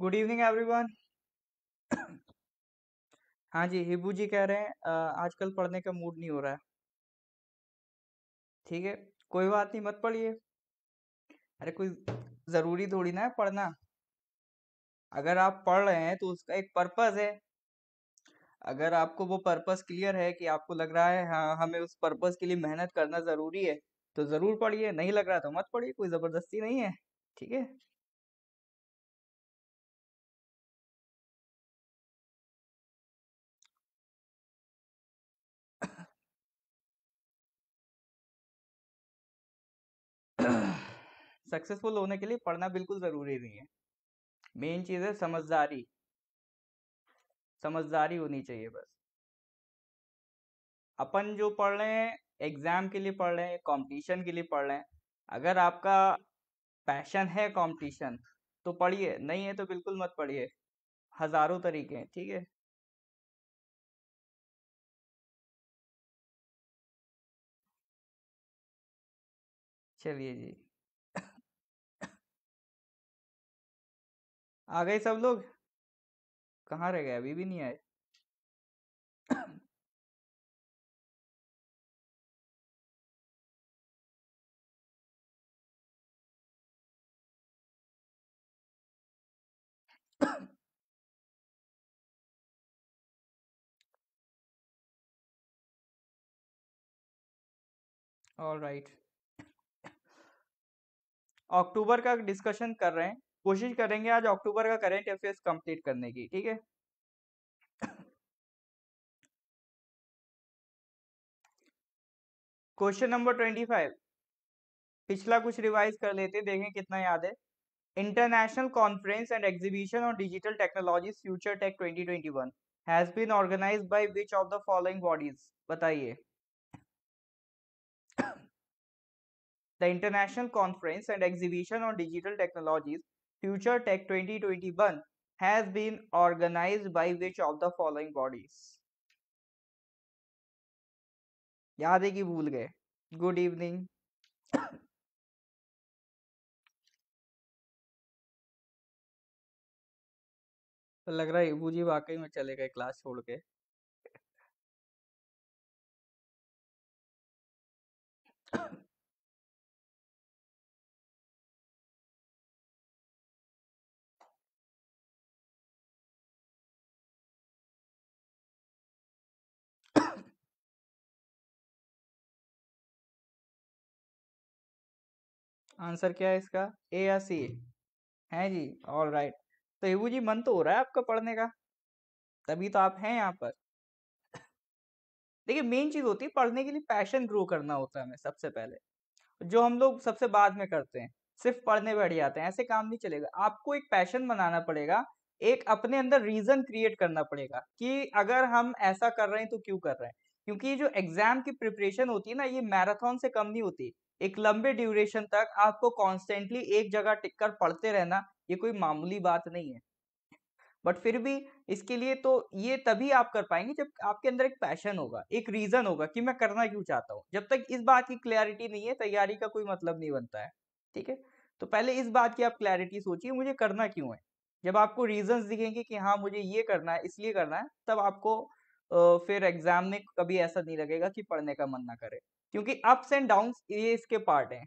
Good evening everyone हाँ जी हिबू जी कह रहे हैं आजकल पढ़ने का मूड नहीं हो रहा है ठीक है कोई बात नहीं मत पढ़िए अरे कोई जरूरी थोड़ी ना है पढ़ना अगर आप पढ़ रहे हैं तो उसका एक पर्पस है अगर आपको वो पर्पस क्लियर है कि आपको लग रहा है हाँ हमें उस पर्पस के लिए मेहनत करना जरूरी है तो जरूर पढ़िए नहीं लग रहा तो मत पढ़िए कोई जबरदस्ती नहीं है ठीक है सक्सेसफुल होने के लिए पढ़ना बिल्कुल ज़रूरी नहीं है मेन चीज़ है समझदारी समझदारी होनी चाहिए बस अपन जो पढ़ रहे हैं एग्ज़ाम के लिए पढ़ रहे हैं कंपटीशन के लिए पढ़ रहे हैं अगर आपका पैशन है कंपटीशन तो पढ़िए नहीं है तो बिल्कुल मत पढ़िए हज़ारों तरीके हैं ठीक है चलिए जी आ गए सब लोग कहाँ रह गए अभी भी नहीं आए ऑल राइट अक्टूबर का डिस्कशन कर रहे हैं कोशिश करेंगे आज अक्टूबर का करेंट अफेयर्स कंप्लीट करने की ठीक है क्वेश्चन नंबर ट्वेंटी फाइव पिछला कुछ रिवाइज कर लेते देखें कितना याद है international conference and exhibition on digital technologies future tech 2021 has been organize by which of the following bodies बताइए the international conference and exhibition on digital technologies Future Tech 2021 has been organized by which of the following bodies? याद है कि भूल गए good evening तो लग रहा है इबू जी वाकई में चले गए क्लास छोड़ के आंसर क्या है इसका ए या सी हम्म। है जी ऑल राइट तो हिबू जी मन तो हो रहा है आपका पढ़ने का तभी तो आप हैं यहाँ पर देखिए मेन चीज होती है पढ़ने के लिए पैशन ग्रो करना होता है हमें सबसे पहले जो हम लोग सबसे बाद में करते हैं सिर्फ पढ़ने बैठ जाते हैं ऐसे काम नहीं चलेगा आपको एक पैशन बनाना पड़ेगा एक अपने अंदर रीजन क्रिएट करना पड़ेगा कि अगर हम ऐसा कर रहे हैं तो क्यों कर रहे हैं क्योंकि जो एग्जाम की प्रिपरेशन होती है ना ये मैराथन से कम नहीं होती एक लंबे ड्यूरेशन तक आपको कॉन्स्टेंटली एक जगह टिक कर पढ़ते रहना ये कोई मामूली बात नहीं है बट फिर भी इसके लिए तो ये तभी आप कर पाएंगे जब आपके अंदर एक पैशन होगा एक रीजन होगा कि मैं करना क्यों चाहता हूँ जब तक इस बात की क्लैरिटी नहीं है तैयारी का कोई मतलब नहीं बनता है ठीक है तो पहले इस बात की आप क्लैरिटी सोचिए मुझे करना क्यों है जब आपको रीजंस दिखेंगे कि हाँ मुझे ये करना है इसलिए करना है तब आपको फिर एग्जाम में कभी ऐसा नहीं लगेगा कि पढ़ने का मन ना करे क्योंकि अप्स एंड डाउन ये इसके पार्ट हैं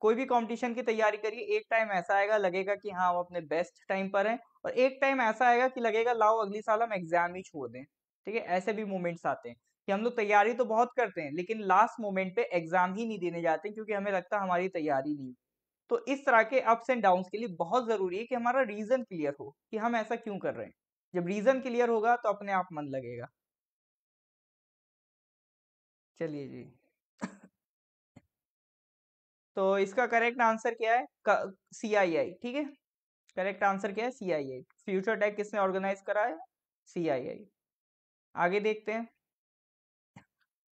कोई भी कंपटीशन की तैयारी करिए एक टाइम ऐसा आएगा लगेगा कि हाँ वो अपने बेस्ट टाइम पर हैं और एक टाइम ऐसा आएगा कि लगेगा लाओ अगली साल हम एग्जाम ही छोड़ दें ठीक है ऐसे भी मोमेंट्स आते हैं कि हम लोग तैयारी तो बहुत करते हैं लेकिन लास्ट मोमेंट पे एग्जाम ही नहीं देने जाते क्योंकि हमें लगता है हमारी तैयारी नहीं तो इस तरह के अप्स एंड डाउन के लिए बहुत जरूरी है कि हमारा रीजन क्लियर हो कि हम ऐसा क्यों कर रहे हैं जब रीजन क्लियर होगा तो अपने आप मन लगेगा चलिए जी तो इसका करेक्ट आंसर क्या है सी आई आई ठीक है करेक्ट आंसर क्या है C I I future tech किसने ऑर्गेनाइज करा है सी आई आई आगे देखते हैं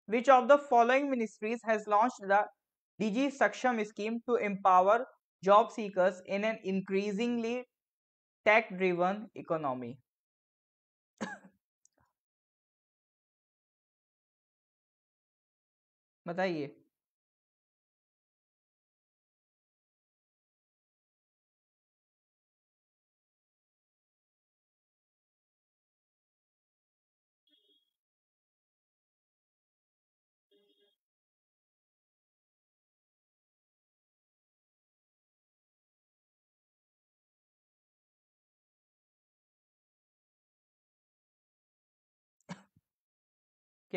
which of the following ministries has launch the Digi Saksham scheme to empower job seekers in an increasingly tech driven economy बताइए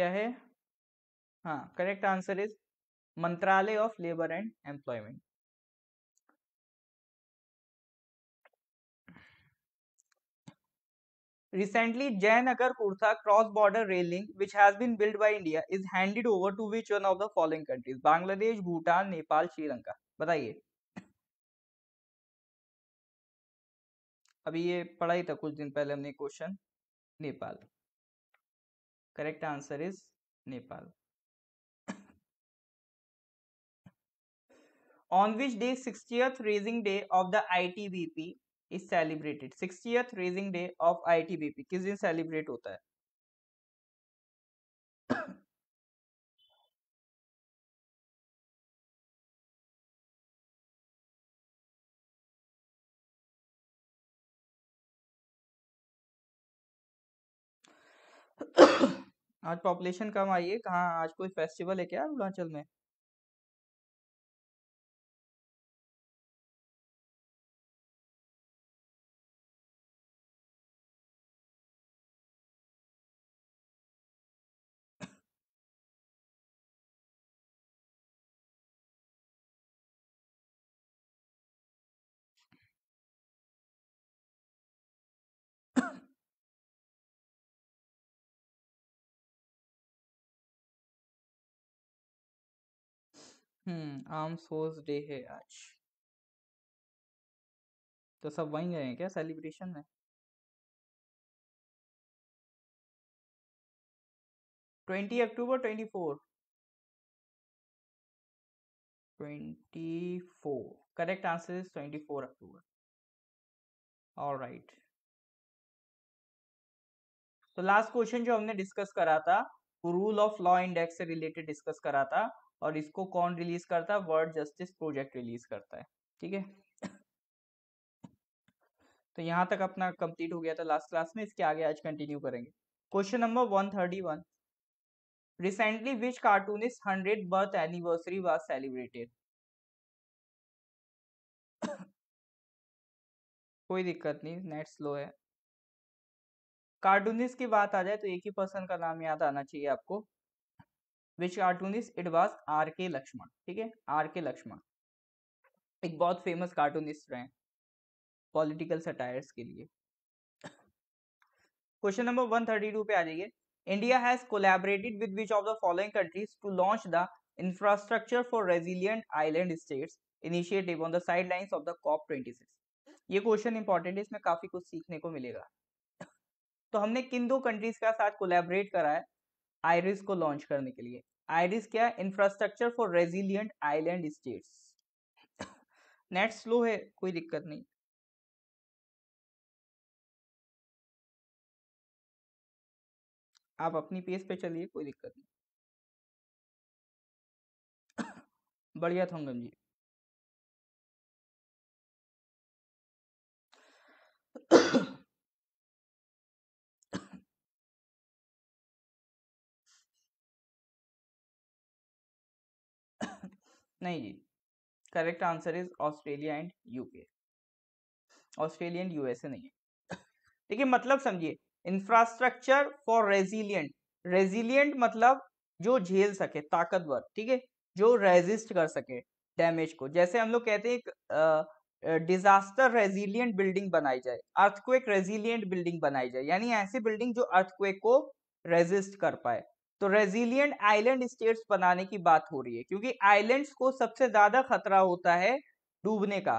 क्या है हाँ करेक्ट आंसर इज मंत्रालय of labour and employment Recently, Jayanagar Kurtha cross-border rail link, which has been built by India, is handed over to which one of the following countries? Bangladesh, Bhutan, Nepal, Sri Lanka. बताइए अभी ये पढ़ा ही था कुछ दिन पहले हमने question Nepal Correct answer is Nepal. On which day 60th raising day of the ITBP is celebrated? 60th raising day of ITBP किस दिन celebrate होता है? आज पॉपुलेशन कम आई है कहाँ आज कोई फेस्टिवल है क्या अरुणाचल में आर्म हम्म, फोर्स डे है आज तो सब वहीं गए हैं क्या सेलिब्रेशन में twenty October twenty four twenty four correct answer is twenty four October all right तो लास्ट क्वेश्चन जो हमने डिस्कस करा था रूल ऑफ लॉ इंडेक्स से रिलेटेड डिस्कस करा था और इसको कौन रिलीज करता है वर्ल्ड जस्टिस प्रोजेक्ट रिलीज करता है ठीक है तो यहाँ तक अपना कंप्लीट हो गया था लास्ट क्लास में इसके आगे आज कंटिन्यू करेंगे question number one thirty one recently which is hundred birth anniversary was celebrated कोई दिक्कत नहीं नेट स्लो है कार्टूनिस्ट की बात आ जाए तो एक ही पर्सन का नाम याद आना चाहिए आपको which cartoon is it was R K Laxman ठीक है आर के लक्ष्मण एक बहुत फेमस कार्टूनिस्ट रहे पॉलिटिकल सटायर्स के लिए question number one thirty two पे आ जाइए India has collaborated with which of the following countries to launch the infrastructure for resilient island states initiative on the side lines of the COP twenty six ये question important है इसमें काफी कुछ सीखने को मिलेगा तो हमने किन दो कंट्रीज का साथ कोलेबरेट करा है आयरिस को लॉन्च करने के लिए आईडीज क्या है infrastructure for resilient island states net slow है कोई दिक्कत नहीं आप अपनी पेज पे चलिए कोई दिक्कत नहीं बढ़िया थोंगम जी नहीं जी correct answer is Australia and UK Australia and USA नहीं है ठीक है मतलब समझिए इंफ्रास्ट्रक्चर फॉर रेजिलियंट रेजिलियंट मतलब जो झेल सके ताकतवर ठीक है जो रेजिस्ट कर सके डैमेज को जैसे हम लोग कहते हैं डिजास्टर रेजिलियंट बिल्डिंग बनाई जाए अर्थक्वेक रेजिलियंट बिल्डिंग बनाई जाए यानी ऐसी बिल्डिंग जो अर्थक्वेक को रेजिस्ट कर पाए तो रेजिलियंट आइलैंड स्टेट्स बनाने की बात हो रही है क्योंकि आइलैंड्स को सबसे ज्यादा खतरा होता है डूबने का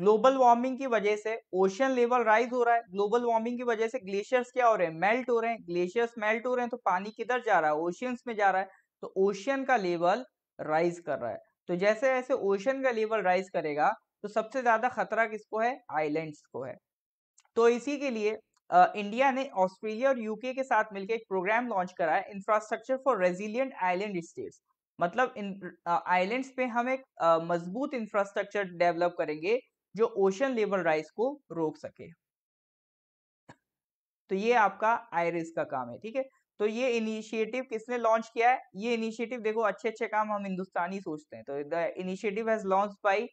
ग्लोबल वार्मिंग की वजह से ओशन लेवल राइज हो रहा है ग्लोबल वार्मिंग की वजह से ग्लेशियर्स क्या हो रहे हैं मेल्ट हो रहे हैं ग्लेशियर्स मेल्ट हो रहे हैं तो पानी किधर जा रहा है ओशियंस में जा रहा है तो ओशियन का लेवल राइज कर रहा है तो जैसे जैसे ओशन का लेवल राइज करेगा तो सबसे ज्यादा खतरा किसको है आइलैंड्स को है तो इसी के लिए इंडिया ने ऑस्ट्रेलिया और यूके के साथ मिलकर एक प्रोग्राम लॉन्च करा है infrastructure for resilient island states मतलब इन आइलैंड्स पे हम एक मजबूत इंफ्रास्ट्रक्चर डेवलप करेंगे जो ओशन लेवल राइज को रोक सके तो ये आपका आयरिस का काम है ठीक है तो ये इनिशिएटिव किसने लॉन्च किया है ये इनिशिएटिव देखो अच्छे अच्छे काम हम हिंदुस्तानी सोचते हैं तो the initiative has launch by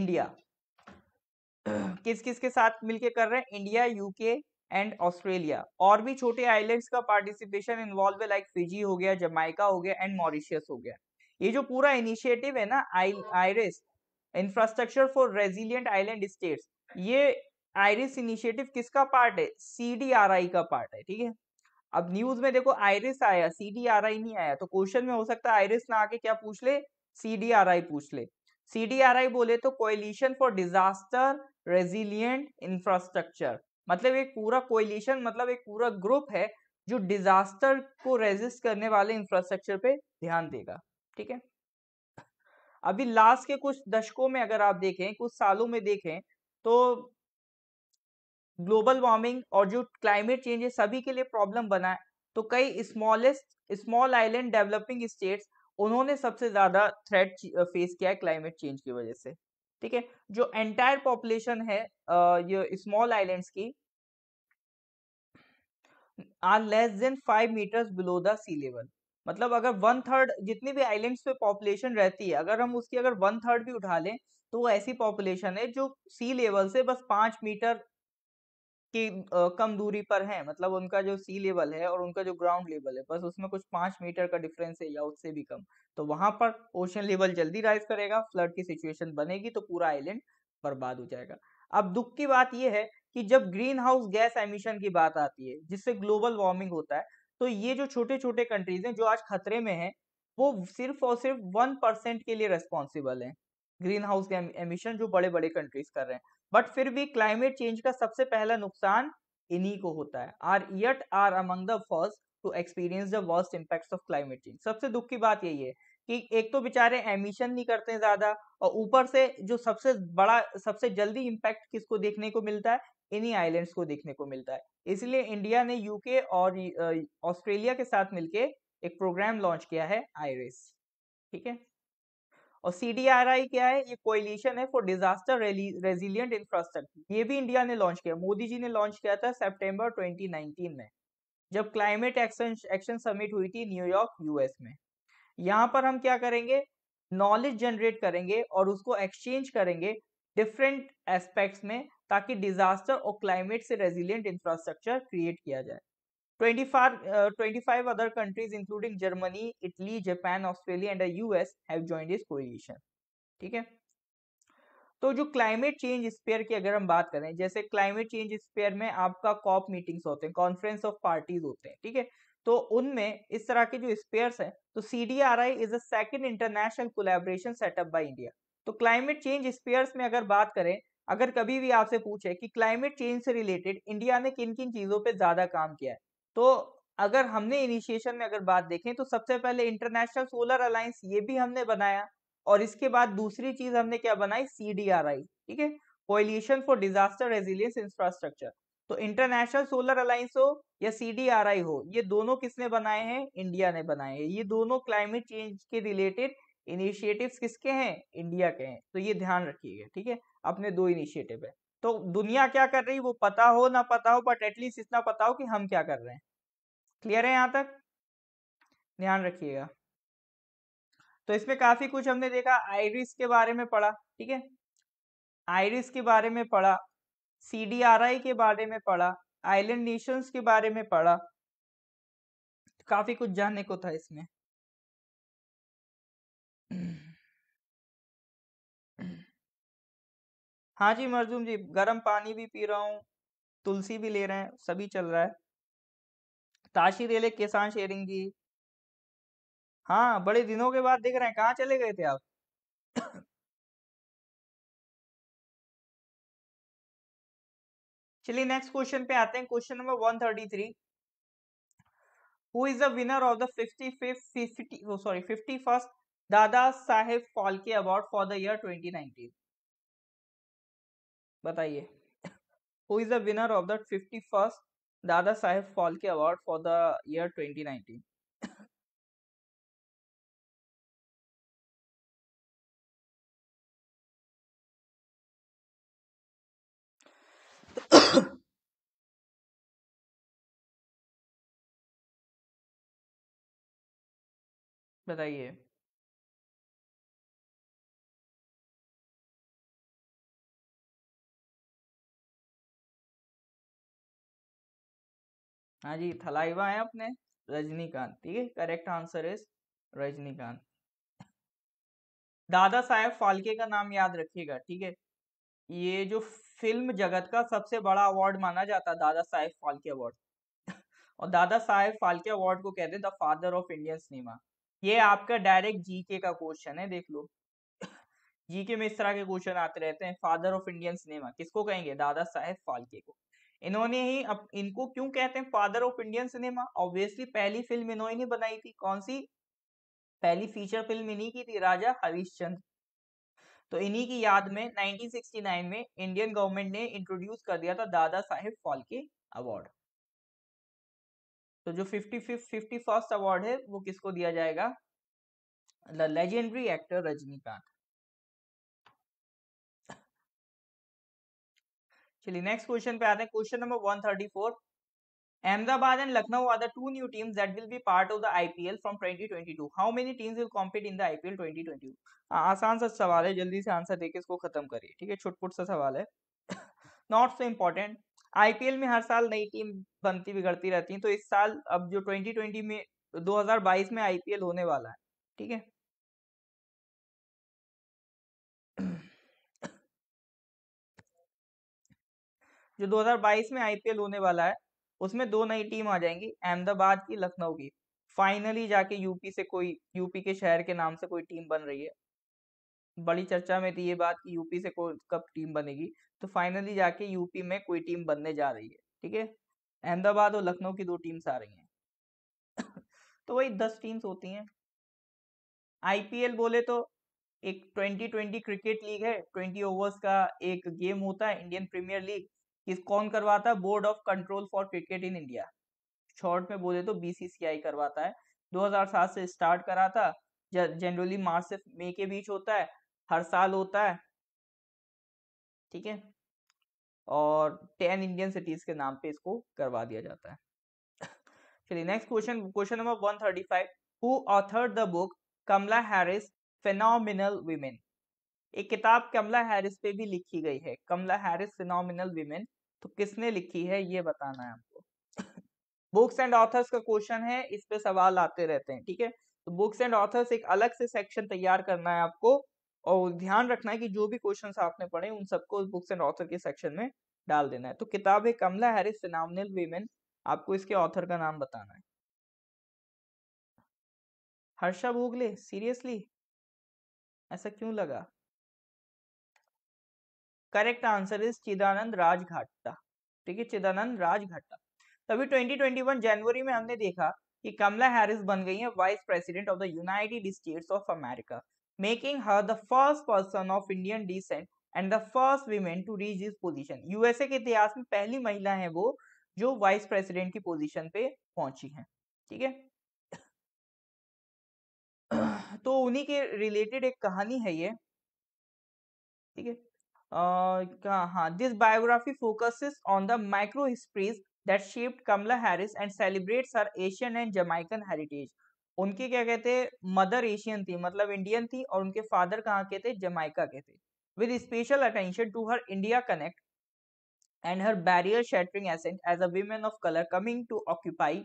India किस किस के साथ मिलके कर रहे हैं इंडिया यूके एंड ऑस्ट्रेलिया और भी छोटे आइलैंड्स का पार्टिसिपेशन इन्वॉल्व है लाइक फिजी हो गया जमाइका हो गया एंड मॉरिशियस हो गया ये जो पूरा इनिशिएटिव है ना IRIS infrastructure for resilient island states ये आयरिस इनिशिएटिव किसका पार्ट है सीडीआरआई का पार्ट है ठीक है अब न्यूज में देखो आयरिस आया सीडीआरआई नहीं आया तो क्वेश्चन में हो सकता है आयरिस ना आके क्या पूछ ले सीडीआरआई पूछ ले सीडीआरआई बोले तो coalition for disaster resilient infrastructure मतलब एक पूरा कोयलिशन मतलब एक पूरा ग्रुप है जो डिजास्टर को रेजिस्ट करने वाले इंफ्रास्ट्रक्चर पे ध्यान देगा ठीक है अभी लास्ट के कुछ दशकों में अगर आप देखें कुछ सालों में देखें तो ग्लोबल वार्मिंग और जो क्लाइमेट चेंज है सभी के लिए प्रॉब्लम बना है तो कई smallest small island developing states उन्होंने सबसे ज्यादा थ्रेट फेस किया है क्लाइमेट चेंज की वजह से ठीक है जो एंटायर पॉपुलेशन है ये स्मॉल आइलैंड्स की are less than five meters below the sea level मतलब अगर वन थर्ड जितनी भी आइलैंड्स पे पॉपुलेशन रहती है अगर हम उसकी अगर वन थर्ड भी उठा लें तो वो ऐसी पॉपुलेशन है जो सी लेवल से बस पांच मीटर की कम दूरी पर है मतलब उनका जो सी लेवल है और उनका जो ग्राउंड लेवल है बस उसमें कुछ पाँच मीटर का डिफरेंस है या उससे भी कम तो वहां पर ओशन लेवल जल्दी राइज करेगा फ्लड की सिचुएशन बनेगी तो पूरा आइलैंड बर्बाद हो जाएगा अब दुख की बात यह है कि जब ग्रीन हाउस गैस एमिशन की बात आती है जिससे ग्लोबल वार्मिंग होता है तो ये जो छोटे छोटे कंट्रीज हैं जो आज खतरे में हैं वो सिर्फ और सिर्फ वन परसेंट के लिए रेस्पॉन्सिबल हैं ग्रीन हाउस एमिशन जो बड़े बड़े कंट्रीज कर रहे हैं बट फिर भी क्लाइमेट चेंज का सबसे पहला नुकसान इन्हीं को होता है are yet are among the first to experience the worst impact of climate change सबसे दुख की बात यही है कि एक तो बेचारे एमिशन नहीं करते हैं ज्यादा और ऊपर से जो सबसे बड़ा सबसे जल्दी इम्पैक्ट किसको देखने को मिलता है इन्हीं आइलैंड्स को देखने को मिलता है इसलिए इंडिया ने यूके और ऑस्ट्रेलिया के साथ मिलके एक प्रोग्राम लॉन्च किया है आईरिस ठीक है और सी क्या है ये कोलिशन है फॉर डिजास्टर रेजिलियंट इंफ्रास्ट्रक्चर ये भी इंडिया ने लॉन्च किया मोदी जी ने लॉन्च किया था सेप्टेम्बर 2019 में जब क्लाइमेट एक्शन एक्शन समिट हुई थी न्यूयॉर्क यूएस में यहाँ पर हम क्या करेंगे नॉलेज जनरेट करेंगे और उसको एक्सचेंज करेंगे डिफरेंट एस्पेक्ट्स में ताकि डिजास्टर और क्लाइमेट से रेजिलियंट इंफ्रास्ट्रक्चर क्रिएट किया जाए 25, uh, other countries including Germany, Italy, Japan, Australia and the US have joined this coalition. ठीक है तो जो क्लाइमेट चेंज स्पेयर की अगर हम बात करें जैसे क्लाइमेट चेंज स्पेयर में आपका कॉप मीटिंग्स होते हैं कॉन्फ्रेंस ऑफ पार्टीज होते हैं ठीक है तो उनमें इस तरह के जो स्पेयर्स हैं तो C D R I is a second international collaboration setup by India तो क्लाइमेट चेंज स्पेयर्स में अगर बात करें अगर कभी भी आपसे पूछे कि क्लाइमेट चेंज से रिलेटेड इंडिया ने किन किन चीज़ों पर ज़्यादा काम किया है तो अगर हमने इनिशिएशन में अगर बात देखें तो सबसे पहले इंटरनेशनल सोलर अलायंस ये भी हमने बनाया और इसके बाद दूसरी चीज हमने क्या बनाई सी ठीक है pollution for disaster resilience infrastructure तो इंटरनेशनल सोलर अलायंस हो या सी हो ये दोनों किसने बनाए हैं इंडिया ने बनाए हैं ये दोनों क्लाइमेट चेंज के रिलेटेड इनिशिएटिव्स किसके हैं इंडिया के हैं तो ये ध्यान रखिएगा ठीक है अपने दो इनिशिएटिव है तो दुनिया क्या कर रही वो पता हो ना पता हो बट एटलीस्ट इतना पता हो कि हम क्या कर रहे हैं क्लियर है यहां तक ध्यान रखिएगा तो इसमें काफी कुछ हमने देखा आयरिस के बारे में पढ़ा ठीक है आयरिस के बारे में पढ़ा सीडीआरआई के बारे में पढ़ा आइलैंड नेशंस के बारे में पढ़ा काफी कुछ जानने को था इसमें हाँ जी मरजूम जी गर्म पानी भी पी रहा हूँ तुलसी भी ले रहे हैं सभी चल रहा है ताशी रेले किसान शेयरिंग जी हाँ बड़े दिनों के बाद देख रहे हैं कहाँ चले गए थे आप चलिए नेक्स्ट क्वेश्चन पे आते हैं question number one thirty three who is the winner of the fifty fifty sorry fifty first Dada Saheb Phalke award for the year twenty nineteen बताइए who is the winner of the fifty first Dada Saheb के award for the year nineteen बताइए हाँ जी थलाइवा है अपने रजनीकांत ठीक है correct answer is Rajinikanth दादा साहेब फालके का नाम याद रखिएगा ठीक है ये जो फिल्म जगत का सबसे बड़ा अवार्ड माना जाता है दादा साहेब फालके अवार्ड और दादा साहेब फालके अवार्ड को कहते हैं the father of Indian cinema ये आपका डायरेक्ट जीके का क्वेश्चन है देख लो जीके में इस तरह के क्वेश्चन आते रहते हैं फादर ऑफ इंडियन सिनेमा किसको कहेंगे दादा साहेब फालके को इन्होंने ही अब इनको क्यों कहते हैं father of Indian cinema obviously पहली फिल्म इन्होंने बनाई थी कौन सी पहली फीचर फिल्म इन्हीं की थी राजा हरिश्चंद्र तो इन्हीं की याद में 1969 में इंडियन गवर्नमेंट ने इंट्रोड्यूस कर दिया था दादा साहेब फाल्के अवार्ड तो जो फिफ्टी फिफ्टी फर्स्ट अवार्ड है वो किसको दिया जाएगा द लेजेंडरी एक्टर रजनीकांत चलिए नेक्स्ट क्वेश्चन पे आते हैं question number 134 Ahmedabad and Lucknow are the two new teams that will be part of the IPL from 2022. How many teams will compete in the IPL 2022? हाँ, आसान सा सवाल है जल्दी से आंसर देके इसको खत्म करिए ठीक है छुटपुट सा सवाल है नॉट सो इम्पोर्टेंट आईपीएल में हर साल नई टीम बनती बिगड़ती रहती है तो इस साल अब जो 2020 में 2022 में आईपीएल होने वाला है ठीक है जो 2022 में आईपीएल होने वाला है उसमें दो नई टीम आ जाएंगी अहमदाबाद की लखनऊ की फाइनली जाके यूपी से कोई यूपी के शहर के नाम से कोई टीम बन रही है बड़ी चर्चा में थी ये बात कि यूपी से कब टीम बनेगी तो फाइनली जाके यूपी में कोई टीम बनने जा रही है ठीक है अहमदाबाद और लखनऊ की दो टीम्स आ रही हैं तो वही दस टीम्स होती हैं आईपीएल बोले तो एक ट्वेंटी ट्वेंटी क्रिकेट लीग है ट्वेंटी ओवर्स का एक गेम होता है इंडियन प्रीमियर लीग किस कौन करवाता है Board of Control for Cricket in India short में बोले तो बीसीसीआई करवाता है 2007 से स्टार्ट करा था जनरली मार्च से मई के बीच होता है हर साल होता है ठीक है और टेन इंडियन सिटीज के नाम पे इसको करवा दिया जाता है चलिए next question question number five who authored the book Kamala Harris phenomenal women एक किताब कमला हैरिस पे भी लिखी गई है कमला हैरिस फिनोमिनल वीमेन तो किसने लिखी है ये बताना है आपको बुक्स एंड ऑथर्स का क्वेश्चन है इस पे सवाल आते रहते हैं ठीक है तो बुक्स एंड ऑथर्स एक अलग से सेक्शन तैयार करना है आपको और ध्यान रखना है कि जो भी क्वेश्चन आपने पढ़े उन सबको बुक्स एंड ऑथर के सेक्शन में डाल देना है तो किताब है कमला हैरिस फिनोमिनल वीमेन आपको इसके ऑथर का नाम बताना है हर्षा भोगले सीरियसली ऐसा क्यों लगा correct answer is Chidanand Rajghatta ठीक है चिदानंद राजघाटा तभी 2021 जनवरी में हमने देखा कि कमला हैरिस बन गई है vice president of the United States of America making her the first person of Indian descent and the first women to reach this position USA के इतिहास में पहली महिला है वो जो वाइस प्रेसिडेंट की पोजिशन पे पहुंची है ठीक है तो उन्हीं के रिलेटेड एक कहानी है ये ठीक है हाँ this biography focuses on the micro histories that shaped Kamala Harris and celebrates her Asian and Jamaican heritage उनके क्या कहते हैं मदर एशियन थी मतलब इंडियन थी और उनके फादर कहाँ के थे जमाइका के थे with special attention to her India connect and her barrier shattering ascent as a women of colour coming to occupy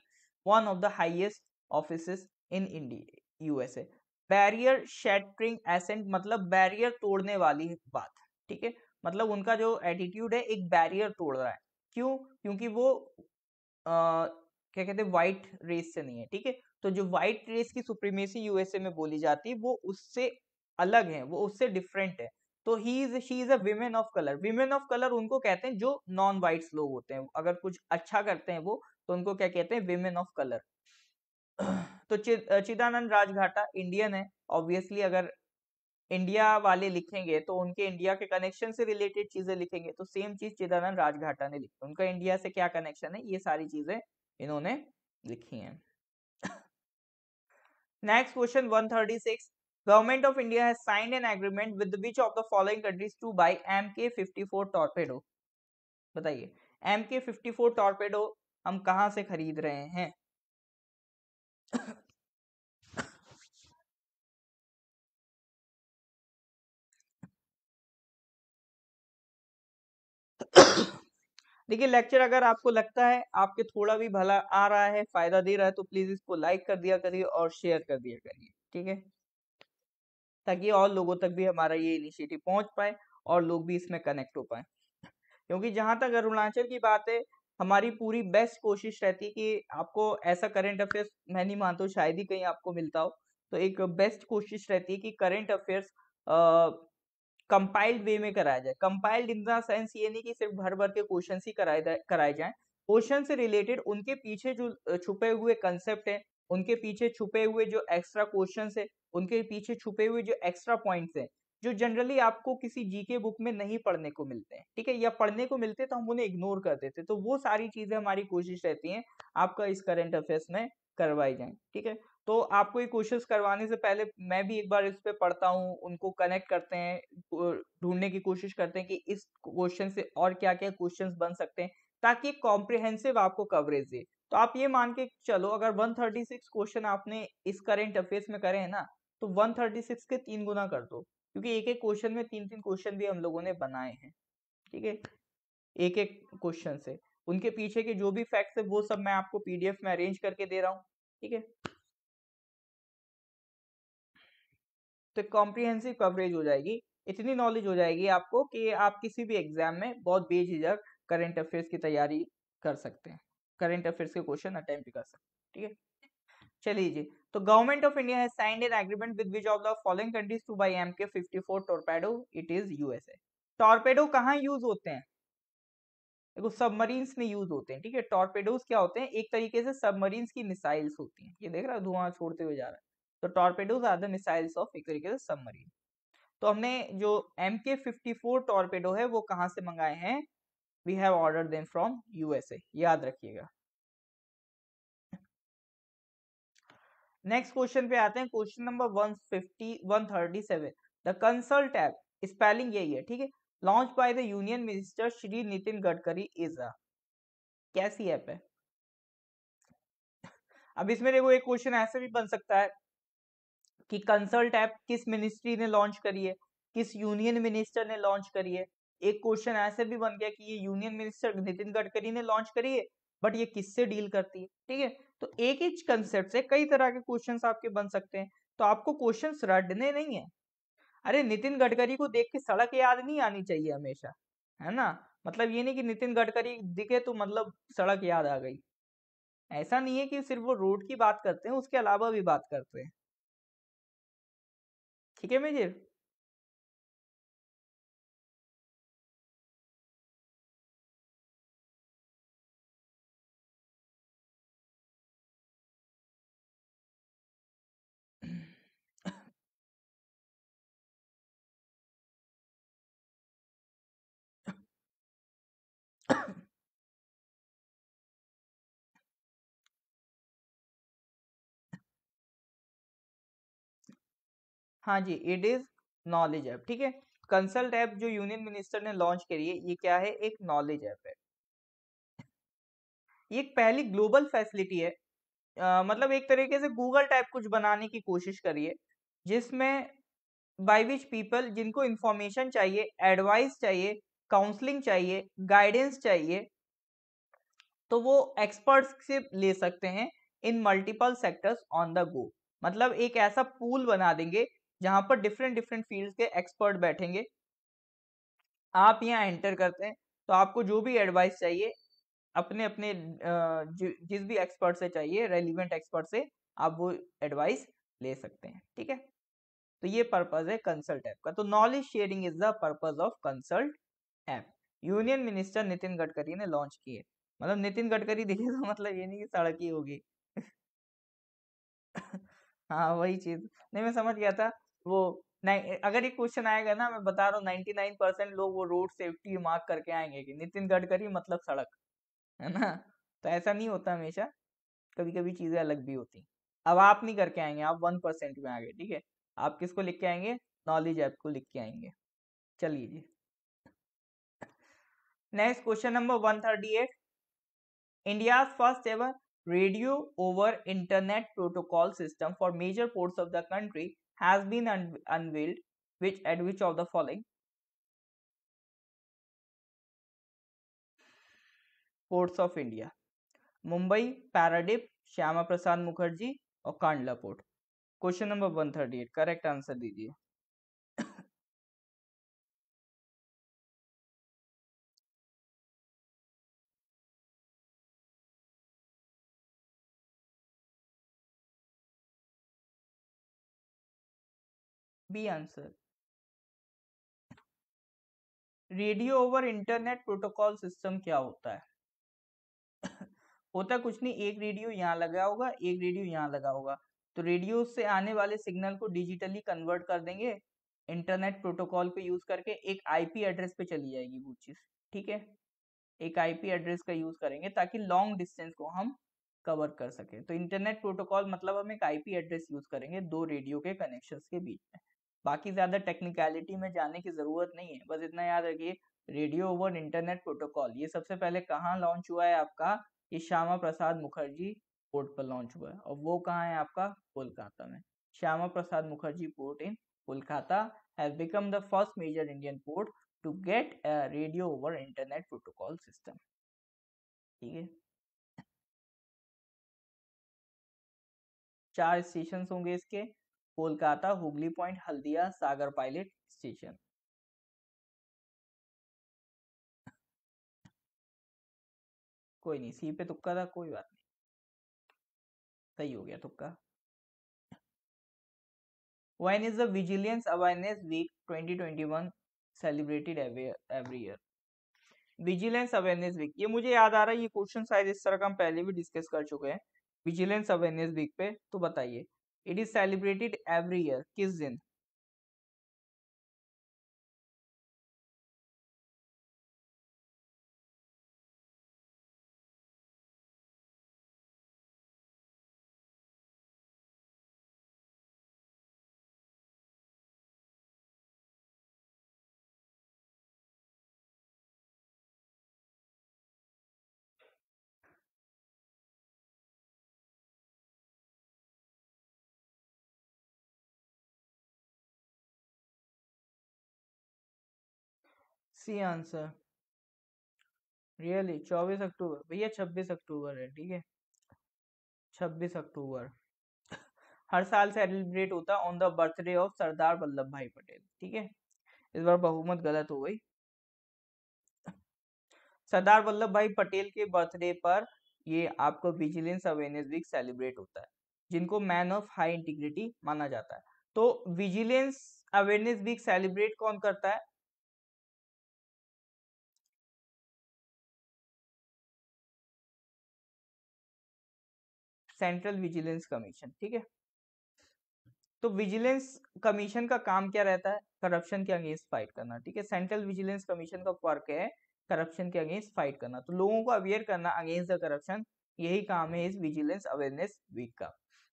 one of the highest office in India USA barrier shattering ascent मतलब barrier तोड़ने वाली बात ठीक है मतलब उनका जो attitude है एक बैरियर तोड़ रहा है क्यों क्योंकि वो आ, क्या कहते हैं वाइट रेस से नहीं है ठीक है तो जो वाइट रेस की सुप्रीमेसी यूएसए में बोली जाती है वो उससे अलग है वो उससे डिफरेंट है तो he is she is a women of colour women of colour उनको कहते हैं जो नॉन वाइट लोग होते हैं अगर कुछ अच्छा करते हैं वो तो उनको क्या कहते हैं विमेन ऑफ कलर तो चिदानंद राजघाटा इंडियन है ऑब्वियसली अगर इंडिया वाले लिखेंगे तो उनके इंडिया के कनेक्शन से रिलेटेड चीजें लिखेंगे तो सेम चीज चिदानंद राजघाटा ने लिखी उनका इंडिया से क्या कनेक्शन है ये सारी चीजें इन्होंने लिखी हैं next question 136 government of India has signed an agreement with which of the following countries to buy एमके54 टॉर्पेडो बताइए एम एमके54 टॉर्पेडो हम कहा से खरीद रहे हैं देखिए लेक्चर अगर आपको लगता है आपके थोड़ा भी भला आ रहा है फायदा दे रहा है तो प्लीज इसको लाइक कर दिया करिए और शेयर कर दिया करिए ठीक है ताकि और लोगों तक भी हमारा ये इनिशिएटिव पहुंच पाए और लोग भी इसमें कनेक्ट हो पाए क्योंकि जहां तक अरुणाचल की बात है हमारी पूरी बेस्ट कोशिश रहती है कि आपको ऐसा करंट अफेयर्स मैं नहीं मानता शायद ही कहीं आपको मिलता हो तो एक बेस्ट कोशिश रहती है कि करंट अफेयर्स कंपाइल्ड वे में कराया जाए कंपाइल्ड इन देंस ये नहीं कि सिर्फ भर भर के क्वेश्चन ही कराए कराए जाए क्वेश्चन से रिलेटेड उनके पीछे जो छुपे हुए कंसेप्ट हैं उनके पीछे छुपे हुए जो एक्स्ट्रा क्वेश्चन है उनके पीछे छुपे हुए जो एक्स्ट्रा पॉइंट्स हैं जो जनरली आपको किसी जीके बुक में नहीं पढ़ने को मिलते हैं ठीक है या पढ़ने को मिलते तो हम उन्हें इग्नोर कर देते तो वो सारी चीजें हमारी कोशिश रहती है आपका इस करंट अफेयर्स में करवाई जाए ठीक है तो आपको ये कोशिश करवाने से पहले मैं भी एक बार इस पर पढ़ता हूँ उनको कनेक्ट करते हैं ढूंढने की कोशिश करते हैं कि इस क्वेश्चन से और क्या क्या क्वेश्चन बन सकते हैं ताकि कॉम्प्रिहेंसिव आपको कवरेज दे तो आप ये मान के चलो अगर 136 क्वेश्चन आपने इस करेंट अफेयर्स में करे हैं ना तो 136 के तीन गुना कर दो क्योंकि एक एक क्वेश्चन में तीन तीन क्वेश्चन भी हम लोगों ने बनाए हैं ठीक है एक एक क्वेश्चन से उनके पीछे के जो भी फैक्ट्स है वो सब मैं आपको पीडीएफ में अरेंज करके दे रहा हूँ ठीक है तो कॉम्प्रिहेंसिव कवरेज हो जाएगी इतनी नॉलेज हो जाएगी आपको कि आप किसी भी एग्जाम में बहुत बेझिझक करंट अफेयर्स की तैयारी कर सकते हैं करंट अफेयर्स के क्वेश्चन अटेम्प्ट कर सकते हैं ठीक है चलिए जी तो गवर्नमेंट ऑफ इंडिया है signed an agreement with which of the following countries to buy M K fifty four torpedo it is USA torpedo कहाँ यूज होते हैं देखो सबमरीन्स में यूज होते हैं ठीक है टॉर्पेडोज क्या होते हैं एक तरीके से सबमरीन्स की मिसाइल्स होती हैं ये देख रहा धुआं छोड़ते हुए जा रहा है तो torpedoes are the missiles of इक्वेरिकल सबमरीन तो हमने जो M K fifty four torpedo है वो कहाँ से मंगाए हैं we have order them from USA याद रखिएगा नेक्स्ट क्वेश्चन पे आते हैं question number one fifty one thirty seven the consult app spelling यही है ठीक है launch by the union minister Shri Nitin Gadkari is a कैसी ऐप है अब इसमें देखो एक क्वेश्चन ऐसे भी बन सकता है कि कंसल्ट ऐप किस मिनिस्ट्री ने लॉन्च करी है किस यूनियन मिनिस्टर ने लॉन्च करी है एक क्वेश्चन ऐसे भी बन गया कि ये यूनियन मिनिस्टर नितिन गडकरी ने लॉन्च करी है बट ये किससे डील करती है ठीक है तो एक ही कंसेप्ट से कई तरह के क्वेश्चन आपके बन सकते हैं तो आपको क्वेश्चन रटने नहीं है अरे नितिन गडकरी को देख के सड़क याद नहीं आनी चाहिए हमेशा है ना मतलब ये नहीं कि नितिन गडकरी दिखे तो मतलब सड़क याद आ गई ऐसा नहीं है कि सिर्फ वो रोड की बात करते हैं उसके अलावा भी बात करते हैं ठीक है मेजर हाँ जी इट इज नॉलेज ऐप ठीक है कंसल्ट ऐप जो यूनियन मिनिस्टर ने लॉन्च करी है ये क्या है एक नॉलेज ऐप है ये पहली ग्लोबल फैसिलिटी है आ, मतलब एक तरीके से गूगल टाइप कुछ बनाने की कोशिश करिए जिसमें बाई विच पीपल जिनको इंफॉर्मेशन चाहिए एडवाइस चाहिए काउंसलिंग चाहिए गाइडेंस चाहिए तो वो एक्सपर्ट्स से ले सकते हैं in multiple sectors on the go मतलब एक ऐसा पूल बना देंगे जहां पर डिफरेंट डिफरेंट फील्ड के एक्सपर्ट बैठेंगे आप यहाँ एंटर करते हैं तो आपको जो भी एडवाइस चाहिए अपने अपने जिस भी एक्सपर्ट से चाहिए रेलिवेंट एक्सपर्ट से आप वो एडवाइस ले सकते हैं ठीक है तो ये पर्पज है कंसल्ट ऐप का तो knowledge sharing is the purpose of consult app union minister Nitin Gadkari ने लॉन्च किए मतलब नितिन गडकरी देखिए तो मतलब ये नहीं कि सड़क ही होगी हाँ वही चीज नहीं मैं समझ गया था वो अगर ये क्वेश्चन आएगा ना मैं बता रहा हूँ नाइन्टी लोग वो रोड सेफ्टी मार्क करके आएंगे कि नितिन गडकरी मतलब सड़क है ना तो ऐसा नहीं होता हमेशा कभी कभी चीजें अलग भी होती अब आप नहीं करके आएंगे आप वन परसेंट में आ गए ठीक है आप किसको लिख के आएंगे नॉलेज ऐप को लिख के आएंगे चलिए जी next question number one thirty eight India first ever radio over internet protocol system for major ports of the country has been un unveiled, which at which of the following? Ports of India Mumbai Paradip Shyama Prasad Mukherjee और Kandla port question number one thirty eight correct answer दीजिए B answer radio over internet protocol system क्या होता है होता कुछ नहीं एक radio यहाँ लगा होगा एक रेडियो यहाँ लगा होगा तो रेडियो से आने वाले सिग्नल को डिजिटली कन्वर्ट कर देंगे इंटरनेट प्रोटोकॉल पे यूज करके एक आईपी एड्रेस पे चली जाएगी वो चीज ठीक है एक आईपी एड्रेस का यूज करेंगे ताकि लॉन्ग डिस्टेंस को हम कवर कर सके तो इंटरनेट प्रोटोकॉल मतलब हम एक आईपी एड्रेस यूज करेंगे दो रेडियो के कनेक्शन के बीच में बाकी ज़्यादा टेक्निकलिटी में जाने की ज़रूरत नहीं है बस इतना याद रखिए रेडियो ओवर इंटरनेट प्रोटोकॉल ये सबसे पहले कहाँ लॉन्च हुआ है आपका ये श्यामा प्रसाद मुखर्जी पोर्ट पर लॉन्च हुआ है और वो कहाँ है आपका कोलकाता में Shyama Prasad Mukherjee port in Kolkata has become the first major Indian port to get radio over internet protocol system ठीक है चार स्टेशन होंगे इसके Kolkata Hooghly point Haldia Sagar pilot station कोई नहीं सी पे तुक्का था कोई बात नहीं सही हो गया तुक्का when is the vigilance awareness week 2021 celebrated every year vigilance awareness week ये मुझे याद आ रहा है ये क्वेश्चन शायद इस तरह का हम पहले भी डिस्कस कर चुके हैं विजिलेंस अवेयरनेस वीक पे तो बताइए It is celebrated every year. Kiss दिन सी आंसर रियली चौबीस अक्टूबर भैया छब्बीस अक्टूबर है ठीक है छब्बीस अक्टूबर हर साल सेलिब्रेट होता है on the birthday of Sardar Vallabh Bhai Patel ठीक है इस बार बहुमत गलत हो गई सरदार वल्लभ भाई पटेल के बर्थडे पर ये आपको विजिलेंस अवेयरनेस वीक सेलिब्रेट होता है जिनको मैन ऑफ हाई इंटीग्रिटी माना जाता है तो विजिलेंस अवेयरनेस वीक सेलिब्रेट कौन करता है सेंट्रल विजिलेंस कमीशन ठीक है तो विजिलेंस कमीशन का काम क्या रहता है करप्शन के अगेंस्ट फाइट करना ठीक है सेंट्रल विजिलेंस कमीशन का वर्क है करप्शन के अगेंस्ट फाइट करना तो लोगों को अवेयर करना अगेंस्ट द करप्शन यही काम है इस विजिलेंस अवेयरनेस वीक का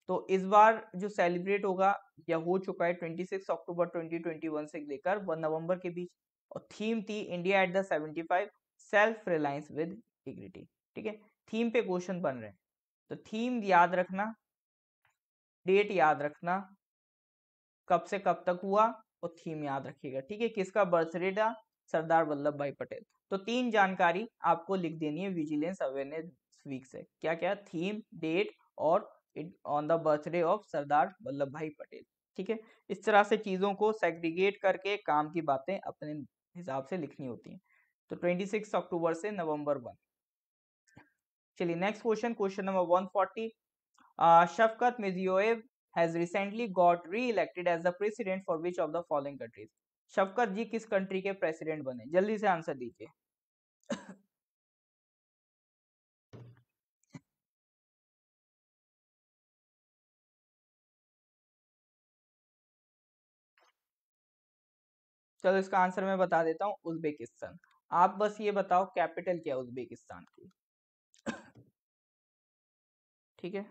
तो इस बार जो सेलिब्रेट होगा या हो चुका है 26 अक्टूबर 2021 से लेकर 1 नवंबर के बीच और थीम थी India at the 75 self reliance with dignity ठीक है थीम पे क्वेश्चन बन रहे हैं तो थीम याद रखना डेट याद रखना कब से कब तक हुआ और थीम याद रखिएगा ठीक है किसका बर्थडे था सरदार वल्लभ भाई पटेल तो तीन जानकारी आपको लिख देनी है विजिलेंस अवेयरनेस वीक से क्या क्या थीम डेट और on the birthday of Sardar Vallabh Bhai Patel ठीक है इस तरह से चीज़ों को सेग्रीगेट करके काम की बातें अपने हिसाब से लिखनी होती हैं तो 26 अक्टूबर से नवंबर वन चलिए next question question number 140 Shavkat Mirziyoyev has recently got reelected as the president for which of the following countries Shavkat ji किस कंट्री के प्रेसिडेंट बने जल्दी से आंसर दीजिए चलो इसका आंसर मैं बता देता हूँ उज्बेकिस्तान आप बस ये बताओ कैपिटल क्या है उज्बेकिस्तान की ठीक है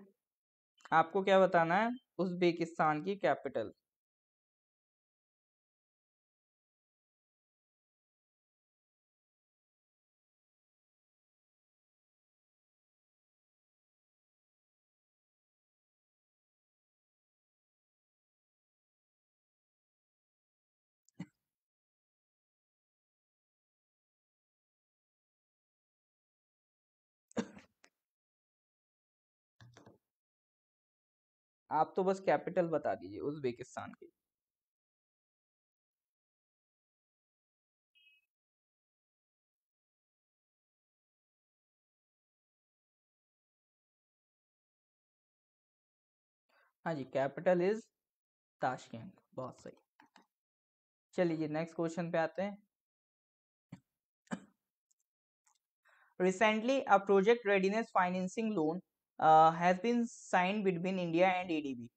आपको क्या बताना है उज्बेकिस्तान की कैपिटल आप तो बस कैपिटल बता दीजिए उज्बेकिस्तान की हाँ जी कैपिटल इज ताशकंद बहुत सही चलिए जी नेक्स्ट क्वेश्चन पे आते हैं recently a project readiness financing loan has been sign between India and ADB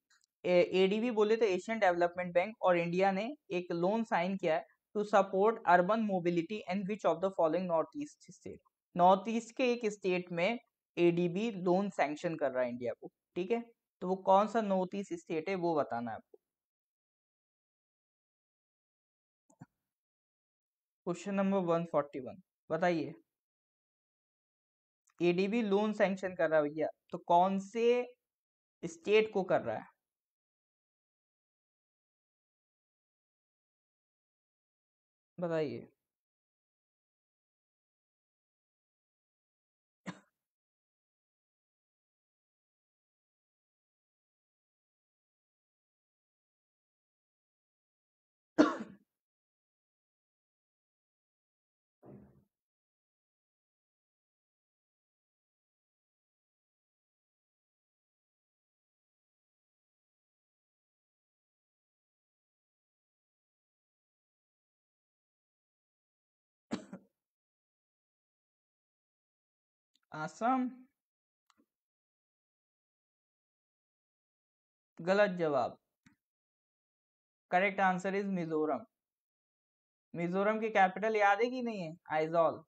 ADB बोले तो एशियन डेवलपमेंट बैंक और इंडिया ने एक लोन साइन किया है to support urban mobility and which of the following north east state north east के एक state में एडीबी लोन सैंक्शन कर रहा है इंडिया को ठीक है तो वो कौन सा नॉर्थ ईस्ट स्टेट है वो बताना है आपको question number one forty one बताइए एडीबी लोन सैंक्शन कर रहा है भैया तो कौन से स्टेट को कर रहा है बताइए आसम गलत जवाब correct answer is Mizoram Mizoram की कैपिटल याद है कि नहीं है आइजॉल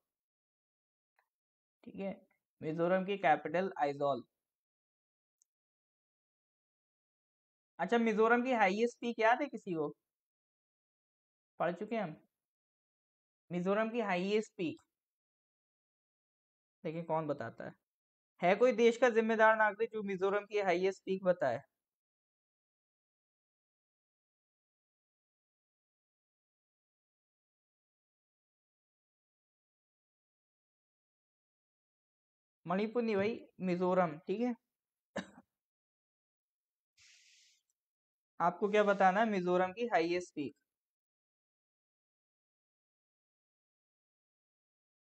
ठीक है मिजोरम की कैपिटल आइजॉल अच्छा मिजोरम की हाईएस्ट पीक याद है किसी को पढ़ चुके हम मिजोरम की हाईएस्ट पीक देखिए कौन बताता है है कोई देश का जिम्मेदार नागरिक जो मिजोरम की हाईएस्ट पीक बताए मणिपुर नहीं भाई मिजोरम ठीक है आपको क्या बताना है मिजोरम की हाईएस्ट पीक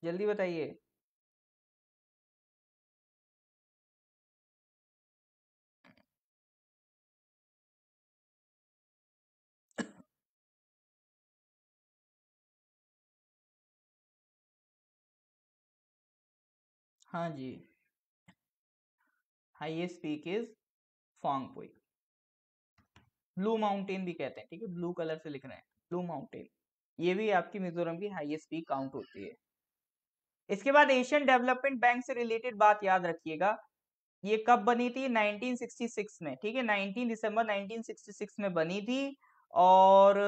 जल्दी बताइए हाँ जी highest peak is Phawngpui blue mountain भी कहते हैं ठीक है ब्लू कलर से लिख रहे हैं ब्लू माउंटेन ये भी आपकी मिजोरम की हाईएस्ट पीक काउंट होती है इसके बाद एशियन डेवलपमेंट बैंक से रिलेटेड बात याद रखिएगा ये कब बनी थी 1966 में ठीक है 19 दिसंबर 1966 में बनी थी और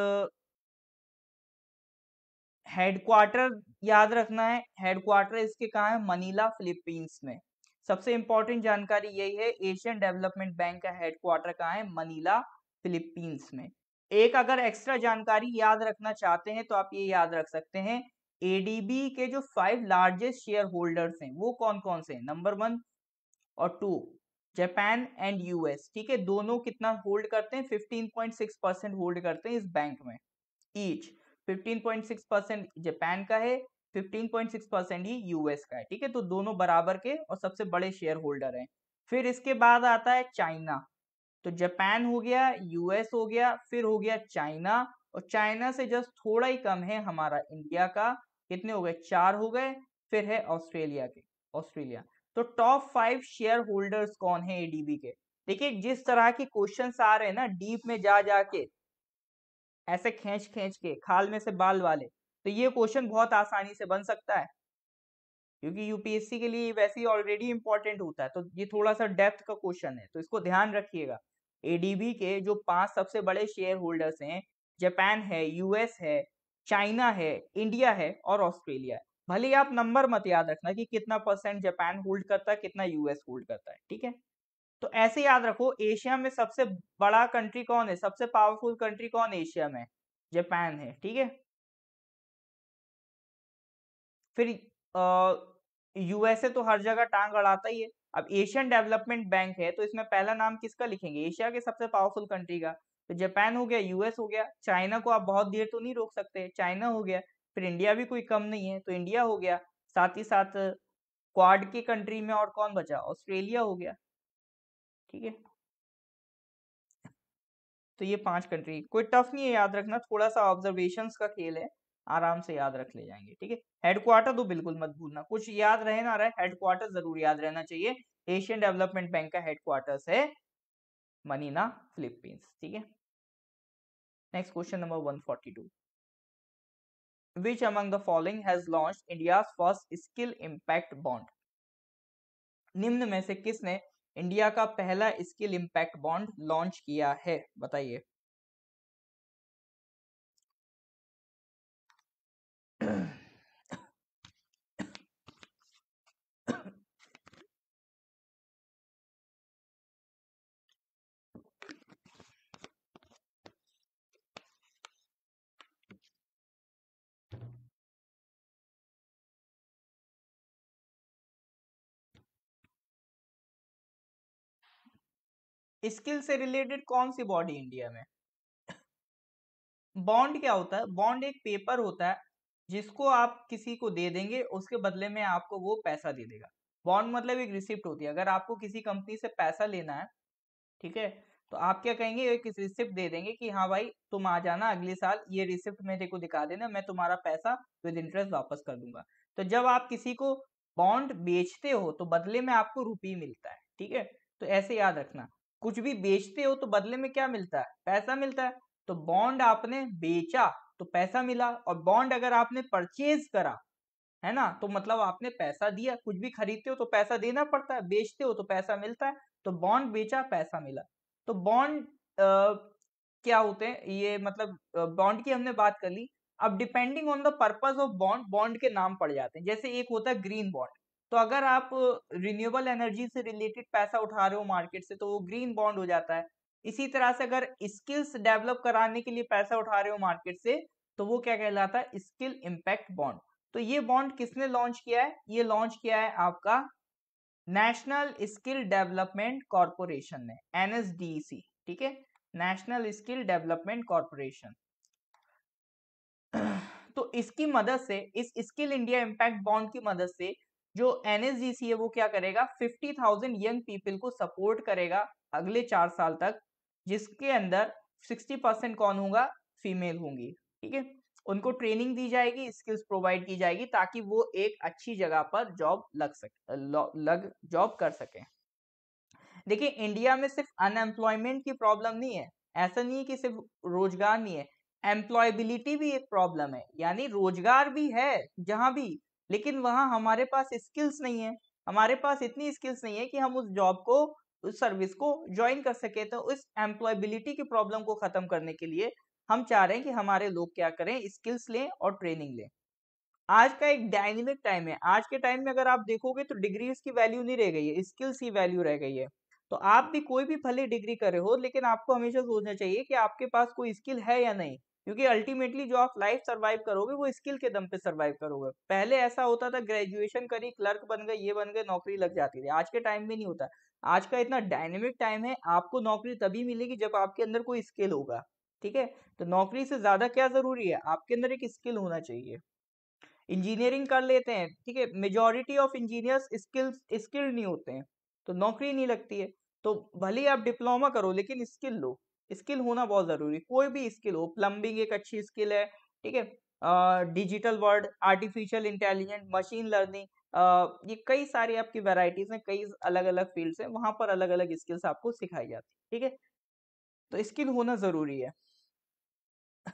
हेडक्वार्टर याद रखना है हेडक्वार्टर इसके कहाँ है मनीला फिलीपींस में सबसे इंपॉर्टेंट जानकारी यही है एशियन डेवलपमेंट बैंक का हेडक्वार्टर कहाँ है मनीला फिलीपींस में एक अगर एक्स्ट्रा जानकारी याद रखना चाहते हैं तो आप ये याद रख सकते हैं एडीबी के जो फाइव लार्जेस्ट शेयर होल्डर्स हैं वो कौन कौन से हैं नंबर वन और टू जापान एंड यूएस ठीक है दोनों कितना होल्ड करते हैं फिफ्टीन परसेंट होल्ड करते हैं इस बैंक में ईच 15.6 परसेंट जापान का है 15.6 परसेंट ही यूएस का है ठीक है तो दोनों बराबर के और सबसे बड़े शेयर होल्डर हैं फिर इसके बाद आता है चाइना तो जापान हो गया यूएस हो गया फिर हो गया चाइना और चाइना से जस्ट थोड़ा ही कम है हमारा इंडिया का कितने हो गए चार हो गए फिर है ऑस्ट्रेलिया के ऑस्ट्रेलिया तो टॉप फाइव शेयर होल्डर्स कौन है एडीबी के देखिए जिस तरह के क्वेश्चन आ रहे हैं ना डीप में जा जाके ऐसे खेच खेच के खाल में से बाल वाले तो ये क्वेश्चन बहुत आसानी से बन सकता है क्योंकि यूपीएससी के लिए वैसे ही ऑलरेडी इंपॉर्टेंट होता है तो ये थोड़ा सा डेप्थ का क्वेश्चन है तो इसको ध्यान रखिएगा एडीबी के जो पांच सबसे बड़े शेयर होल्डर्स हैं जापान है यूएस है चाइना है इंडिया है और ऑस्ट्रेलिया है भले ही आप नंबर मत याद रखना कि कितना परसेंट जापान होल्ड करता है कितना यूएस होल्ड करता है ठीक है तो ऐसे याद रखो एशिया में सबसे बड़ा कंट्री कौन है सबसे पावरफुल कंट्री कौन है एशिया में जापान है ठीक है फिर यूएसए तो हर जगह टांग अड़ाता ही है अब एशियन डेवलपमेंट बैंक है तो इसमें पहला नाम किसका लिखेंगे एशिया के सबसे पावरफुल कंट्री का तो जापान हो गया यूएस हो गया चाइना को आप बहुत देर तो नहीं रोक सकते चाइना हो गया फिर इंडिया भी कोई कम नहीं है तो इंडिया हो गया साथ ही साथ क्वाड के कंट्री में और कौन बचा ऑस्ट्रेलिया हो गया ठीक है तो ये पांच कंट्री कोई टफ नहीं है याद रखना थोड़ा सा ऑब्जर्वेशन का खेल है आराम से याद रख ले जाएंगे ठीक है हेडक्वार्टर तो बिल्कुल मत भूलना कुछ याद रहे ना है हेडक्वार्टर जरूर याद रहना चाहिए एशियन डेवलपमेंट बैंक का हेडक्वार्टर्स है मनीना फिलीपींस ठीक है next question number 142 which among the following has launch India first skill impact bond निम्न में से किसने इंडिया का पहला स्किल इम्पैक्ट बॉन्ड लॉन्च किया है बताइए स्किल से रिलेटेड कौन सी बॉडी इंडिया में बॉन्ड क्या होता है बॉन्ड एक पेपर होता है जिसको आप किसी को दे देंगे उसके बदले में आपको वो पैसा दे देगा बॉन्ड मतलब एक रिसिप्ट होती है अगर आपको किसी कंपनी से पैसा लेना है ठीक है तो आप क्या कहेंगे एक रिसिप्ट दे देंगे कि हाँ भाई तुम आ जाना अगले साल ये रिसिप्ट मेरे को दिखा देना मैं तुम्हारा पैसा विद इंटरेस्ट वापस कर दूंगा तो जब आप किसी को बॉन्ड बेचते हो तो बदले में आपको रुपये मिलता है ठीक है तो ऐसे याद रखना कुछ भी बेचते हो तो बदले में क्या मिलता है पैसा मिलता है तो बॉन्ड आपने बेचा तो पैसा मिला और बॉन्ड अगर आपने परचेज करा है ना तो मतलब आपने पैसा दिया कुछ भी खरीदते हो तो पैसा देना पड़ता है बेचते हो तो पैसा मिलता है तो बॉन्ड बेचा पैसा मिला तो बॉन्ड क्या होते हैं ये मतलब बॉन्ड की हमने बात कर ली अब depending on the purpose of bond bond के नाम पड़ जाते हैं जैसे एक होता है ग्रीन बॉन्ड तो अगर आप रिन्यूएबल एनर्जी से रिलेटेड पैसा उठा रहे हो मार्केट से तो वो ग्रीन बॉन्ड हो जाता है इसी तरह से अगर स्किल्स डेवलप कराने के लिए पैसा उठा रहे हो मार्केट से तो वो क्या कहलाता है स्किल इम्पैक्ट बॉन्ड तो ये बॉन्ड किसने लॉन्च किया है ये लॉन्च किया है आपका नेशनल स्किल डेवलपमेंट कॉरपोरेशन ने एन e ठीक है नेशनल स्किल डेवलपमेंट कॉरपोरेशन तो इसकी मदद से इस स्किल इंडिया इम्पैक्ट बॉन्ड की मदद से जो एनएसजीसी है वो क्या करेगा 50,000 यंग पीपल को सपोर्ट करेगा अगले चार साल तक जिसके अंदर 60 परसेंट कौन होगा फीमेल होंगी ठीक है उनको ट्रेनिंग दी जाएगी स्किल्स प्रोवाइड की जाएगी ताकि वो एक अच्छी जगह पर जॉब लग सके लग जॉब कर सके देखिए इंडिया में सिर्फ अनएम्प्लॉयमेंट की प्रॉब्लम नहीं है ऐसा नहीं है कि सिर्फ रोजगार नहीं है एम्प्लॉयबिलिटी भी एक प्रॉब्लम है यानी रोजगार भी है जहां भी लेकिन वहाँ हमारे पास स्किल्स नहीं है हमारे पास इतनी स्किल्स नहीं है कि हम उस जॉब को उस सर्विस को ज्वाइन कर सके तो उस एम्प्लॉयबिलिटी की प्रॉब्लम को ख़त्म करने के लिए हम चाह रहे हैं कि हमारे लोग क्या करें स्किल्स लें और ट्रेनिंग लें आज का एक डायनेमिक टाइम है आज के टाइम में अगर आप देखोगे तो डिग्रीज की वैल्यू नहीं रह गई है स्किल्स की वैल्यू रह गई है तो आप भी कोई भी भले डिग्री कर रहे हो लेकिन आपको हमेशा सोचना चाहिए कि आपके पास कोई स्किल है या नहीं क्योंकि अल्टीमेटली जो आप लाइफ सर्वाइव करोगे वो स्किल के दम पे सर्वाइव करोगे पहले ऐसा होता था ग्रेजुएशन करी क्लर्क बन गए ये बन गए नौकरी लग जाती थी आज के टाइम में नहीं होता आज का इतना डायनेमिक टाइम है आपको नौकरी तभी मिलेगी जब आपके अंदर कोई स्किल होगा ठीक है तो नौकरी से ज्यादा क्या जरूरी है आपके अंदर एक स्किल होना चाहिए इंजीनियरिंग कर लेते हैं ठीक है majority of engineers skill skilled नहीं होते हैं तो नौकरी नहीं लगती है तो भले ही आप डिप्लोमा करो लेकिन स्किल लो स्किल होना बहुत ज़रूरी कोई भी स्किल हो प्लम्बिंग एक अच्छी स्किल है ठीक है digital world artificial intelligent machine learning ये कई सारी आपकी वेराइटीज़ हैं कई अलग अलग फील्ड्स हैं वहां पर अलग अलग स्किल्स आपको सिखाई जाती है ठीक है तो स्किल होना ज़रूरी है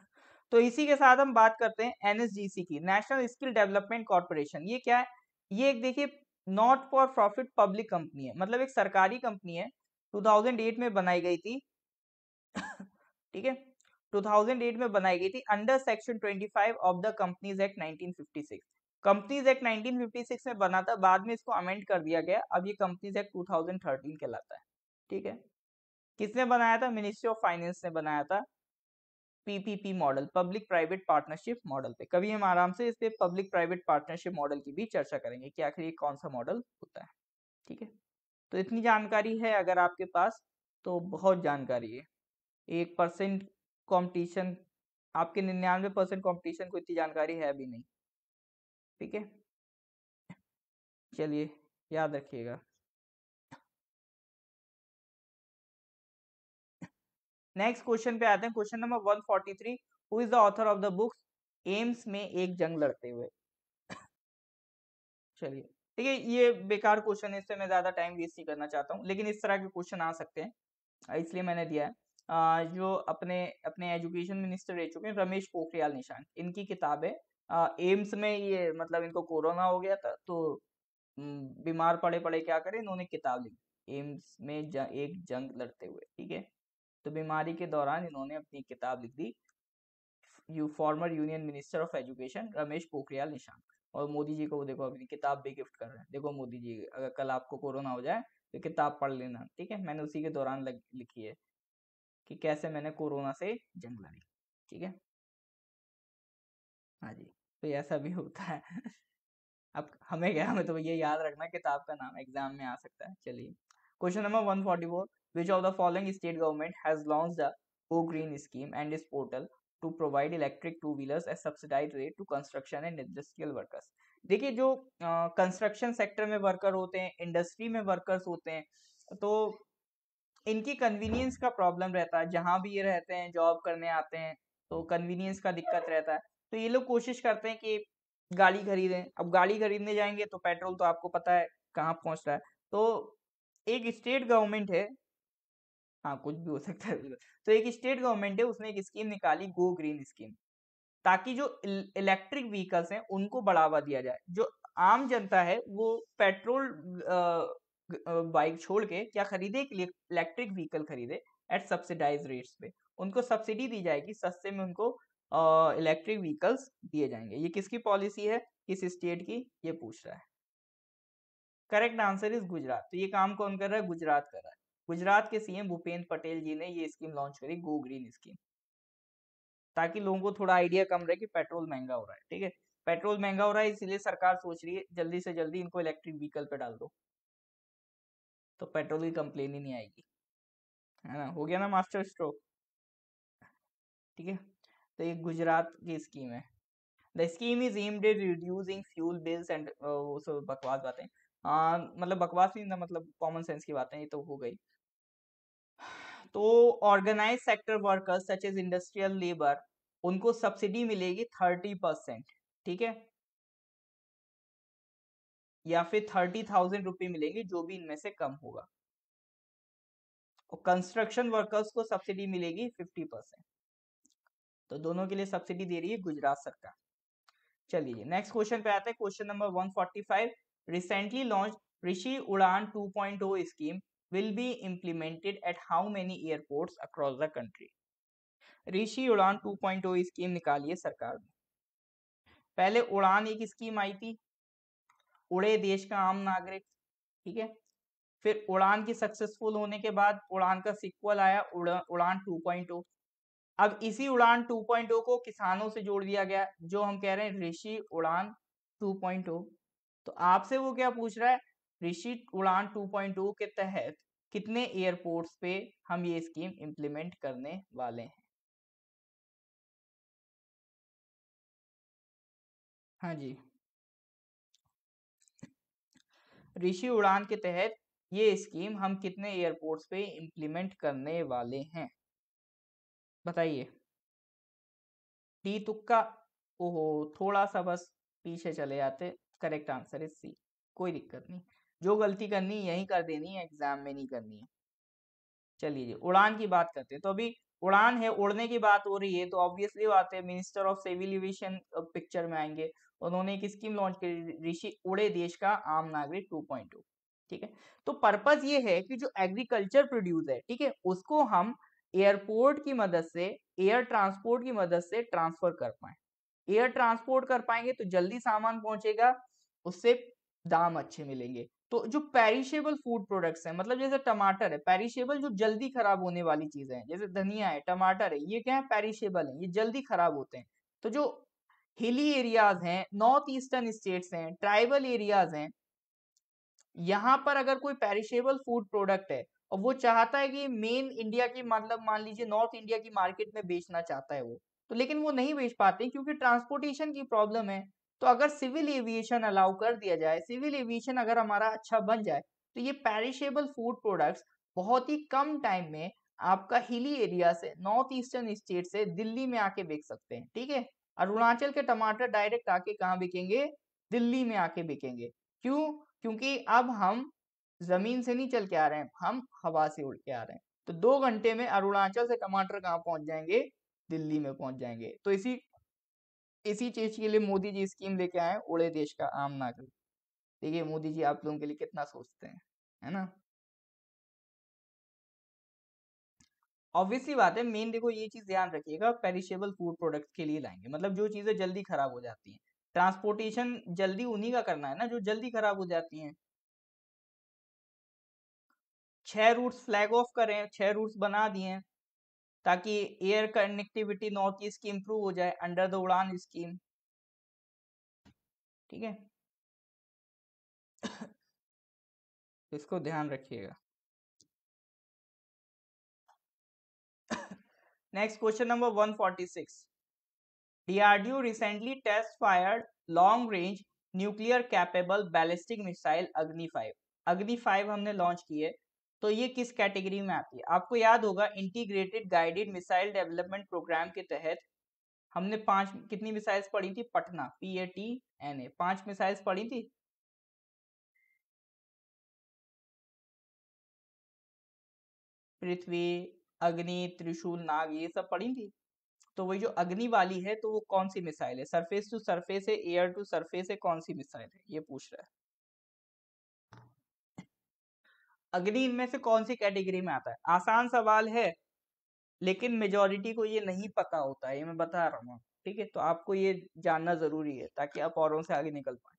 तो इसी के साथ हम बात करते हैं एनएसजीसी की नेशनल स्किल डेवलपमेंट कॉरपोरेशन ये क्या है ये एक देखिए not for profit public company है मतलब एक सरकारी कंपनी है 2008 में बनाई गई थी ठीक है 2008 में बनाई गई थी under section 25 of the companies act 1956 companies act 1956 में बना था बाद में इसको अमेंड कर दिया गया अब ये कंपनीज एक्ट 2013 कहलाता है ठीक है किसने बनाया था मिनिस्ट्री ऑफ फाइनेंस ने बनाया था PPP model public private partnership model पे कभी हम आराम से इस पे पब्लिक प्राइवेट पार्टनरशिप मॉडल की भी चर्चा करेंगे कि आखिर ये कौन सा मॉडल होता है ठीक है तो इतनी जानकारी है अगर आपके पास तो बहुत जानकारी है एक परसेंट कॉम्पिटिशन आपके निन्यानवे परसेंट कॉम्पिटिशन को इतनी जानकारी है भी नहीं ठीक है चलिए याद रखिएगा नेक्स्ट क्वेश्चन पे आते हैं question number 143 who is the author of the books AIIMS में एक जंग लड़ते हुए चलिए ठीक है ये बेकार क्वेश्चन है इससे मैं ज्यादा टाइम वेस्ट नहीं करना चाहता हूँ लेकिन इस तरह के क्वेश्चन आ सकते हैं इसलिए मैंने दिया है जो अपने अपने एजुकेशन मिनिस्टर रह चुके हैं रमेश पोखरियाल निशान इनकी किताब है एम्स में ये मतलब इनको कोरोना हो गया था तो बीमार पड़े पड़े क्या करें इन्होंने किताब लिखी एम्स में ज, एक जंग लड़ते हुए ठीक है तो बीमारी के दौरान इन्होंने अपनी किताब लिख दी you former union minister of education Ramesh Pokhriyal Nishank और मोदी जी को देखो अपनी किताब भी गिफ्ट कर रहे हैं देखो मोदी जी अगर कल आपको कोरोना हो जाए तो किताब पढ़ लेना ठीक है मैंने उसी के दौरान लिखी है कि कैसे मैंने कोरोना से जंग लड़ी ठीक है हाँ जी तो ऐसा भी होता है अब हमें क्या हमें तो ये याद रखना किताब का नाम एग्जाम में आ सकता है चलिए question number one forty four which of the following state government has launch the go green scheme and its portal to provide electric two wheelers as subsidize rate to construction and industrial workers देखिए जो construction uh, sector में worker होते हैं industry में workers होते हैं तो इनकी कन्वीनियंस का प्रॉब्लम रहता है जहाँ भी ये रहते हैं जॉब करने आते हैं तो कन्वीनियंस का दिक्कत रहता है तो ये लोग कोशिश करते हैं कि गाड़ी खरीदें अब गाड़ी खरीदने जाएंगे तो पेट्रोल तो आपको पता है कहाँ पहुँच रहा है तो एक स्टेट गवर्नमेंट है हाँ कुछ भी हो सकता है तो एक स्टेट गवर्नमेंट है उसने एक स्कीम निकाली गो ग्रीन स्कीम ताकि जो इलेक्ट्रिक व्हीकल्स हैं उनको बढ़ावा दिया जाए जो आम जनता है वो पेट्रोल बाइक छोड़ के क्या खरीदे लिए इलेक्ट्रिक व्हीकल खरीदे एट सब्सिडाइज रेट्स पे उनको सब्सिडी दी जाएगी सस्ते में उनको इलेक्ट्रिक व्हीकल्स दिए जाएंगे ये किसकी पॉलिसी है किस स्टेट की ये पूछ रहा है करेक्ट आंसर इज गुजरात तो ये काम कौन कर रहा है गुजरात कर रहा है गुजरात के सीएम भूपेंद्र पटेल जी ने ये स्कीम लॉन्च करी गो ग्रीन स्कीम ताकि लोगों को थोड़ा आइडिया कम रहे कि पेट्रोल महंगा हो रहा है ठीक है पेट्रोल महंगा हो रहा है इसलिए सरकार सोच रही है जल्दी से जल्दी इनको इलेक्ट्रिक व्हीकल पे डाल दो तो पेट्रोल की कंप्लेन ही नहीं आएगी है ना हो गया ना मास्टर स्ट्रोक ठीक है तो ये गुजरात की स्कीम है the scheme is aimed at reducing fuel bills and वो सब बकवास बातें मतलब बकवास नहीं ना मतलब कॉमन सेंस की बातें ये तो हो गई तो organize sector workers such as industrial labour उनको सब्सिडी मिलेगी थर्टी परसेंट ठीक है या फिर थर्टी थाउजेंड रुपी मिलेंगे जो भी इनमें से कम होगा और कंस्ट्रक्शन वर्कर्स को सब्सिडी मिलेगी फिफ्टी परसेंट तो दोनों के लिए सब्सिडी दे रही है गुजरात सरकार चलिए नेक्स्ट क्वेश्चन पे आते हैं question number one forty five recently launch Krishi Udan two point O scheme will be implemented at how many airport across the country Krishi Udan two point O scheme निकाली है सरकार ने पहले उड़ान एक स्कीम आई थी उड़े देश का आम नागरिक ठीक है फिर उड़ान की सक्सेसफुल होने के बाद उड़ान का सिक्वल आया उड़ा, उड़ान पॉइंट अब इसी उड़ान 2.0 को किसानों से जोड़ दिया गया जो हम कह रहे हैं ऋषि उड़ान 2.0 तो आपसे वो क्या पूछ रहा है ऋषि उड़ान 2.0 के तहत कितने एयरपोर्ट्स पे हम ये स्कीम इम्प्लीमेंट करने वाले हैं हाँ जी ऋषि उड़ान के तहत ये स्कीम हम कितने एयरपोर्ट्स पे इम्प्लीमेंट करने वाले हैं बताइए टी तुक्का ओहो थोड़ा सा बस पीछे चले जाते करेक्ट आंसर है सी कोई दिक्कत नहीं जो गलती करनी यही कर देनी है एग्जाम में नहीं करनी है चलिए उड़ान की बात करते हैं तो अभी उड़ान है उड़ने की बात हो रही है तो ऑब्वियसली बात है minister of civil aviation picture में आएंगे उन्होंने एक स्कीम लॉन्च की ऋषि उड़े देश का आम नागरिक टू oh, ठीक है तो पर्पज ये है कि जो एग्रीकल्चर प्रोड्यूस है ठीक है उसको हम एयरपोर्ट की मदद से एयर ट्रांसपोर्ट की मदद से ट्रांसफर कर पाए एयर ट्रांसपोर्ट कर पाएंगे तो जल्दी सामान पहुंचेगा उससे दाम अच्छे मिलेंगे तो जो पेरिशेबल फूड प्रोडक्ट्स हैं मतलब जैसे टमाटर है पेरिशेबल जो जल्दी खराब होने वाली चीजें हैं जैसे धनिया है टमाटर है ये क्या है पेरिशेबल है ये जल्दी खराब होते हैं तो जो हिली एरियाज हैं नॉर्थ ईस्टर्न स्टेट्स हैं ट्राइबल एरियाज हैं यहाँ पर अगर कोई पेरिशेबल फूड प्रोडक्ट है और वो चाहता है कि मेन इंडिया की मतलब मान लीजिए नॉर्थ इंडिया की मार्केट में बेचना चाहता है वो तो लेकिन वो नहीं बेच पाते क्योंकि ट्रांसपोर्टेशन की प्रॉब्लम है तो अगर सिविल एविएशन अलाउ कर दिया जाए सिविल एविएशन अगर हमारा अच्छा बन जाए तो ये पैरिशेबल फूड प्रोडक्ट्स बहुत ही कम टाइम में आपका हिली एरिया से नॉर्थ ईस्टर्न स्टेट से दिल्ली में आके बेच सकते हैं ठीक है अरुणाचल के टमाटर डायरेक्ट आके कहाँ बिकेंगे दिल्ली में आके बिकेंगे क्यों क्योंकि अब हम जमीन से नहीं चल के आ रहे हैं हम हवा से उड़ के आ रहे हैं तो दो घंटे में अरुणाचल से टमाटर कहाँ पहुंच जाएंगे दिल्ली में पहुंच जाएंगे तो इसी इसी चीज के लिए मोदी जी स्कीम लेके आए उड़े देश का आम नागरिक देखिए मोदी जी आप लोगों के लिए कितना सोचते हैं है ना ऑब्वियसली बात है मेन देखो ये चीज ध्यान रखिएगा पेरिशेबल फूड प्रोडक्ट्स के लिए लाएंगे मतलब जो चीजें जल्दी खराब हो जाती हैं ट्रांसपोर्टेशन जल्दी उन्हीं का करना है ना जो जल्दी खराब हो जाती हैं छह रूट्स फ्लैग ऑफ करें छह रूट्स बना दिए ताकि एयर कनेक्टिविटी नॉर्थ ईस्ट की इम्प्रूव हो जाए अंडर द उड़ान स्कीम ठीक है इसको ध्यान रखिएगा next question number 146 DRDO recently test fired long range nuclear capable ballistic missile Agni five Agni five हमने लॉन्च की है तो ये किस कैटेगरी में आती है आपको याद होगा integrated guided missile development programme के तहत हमने पांच कितनी मिसाइल्स पढ़ी थी Patna P A T N A पांच मिसाइल्स पढ़ी थी पृथ्वी अग्नि त्रिशूल नाग ये सब पढ़ी थी तो वही जो अग्नि वाली है तो वो कौन सी मिसाइल है सरफेस टू सरफेस है एयर टू सरफेस है कौन सी मिसाइल है ये पूछ रहा है अग्नि इनमें से कौन सी कैटेगरी में आता है आसान सवाल है लेकिन मेजोरिटी को ये नहीं पता होता है ये मैं बता रहा हूँ ठीक है तो आपको ये जानना जरूरी है ताकि आप औरों से आगे निकल पाए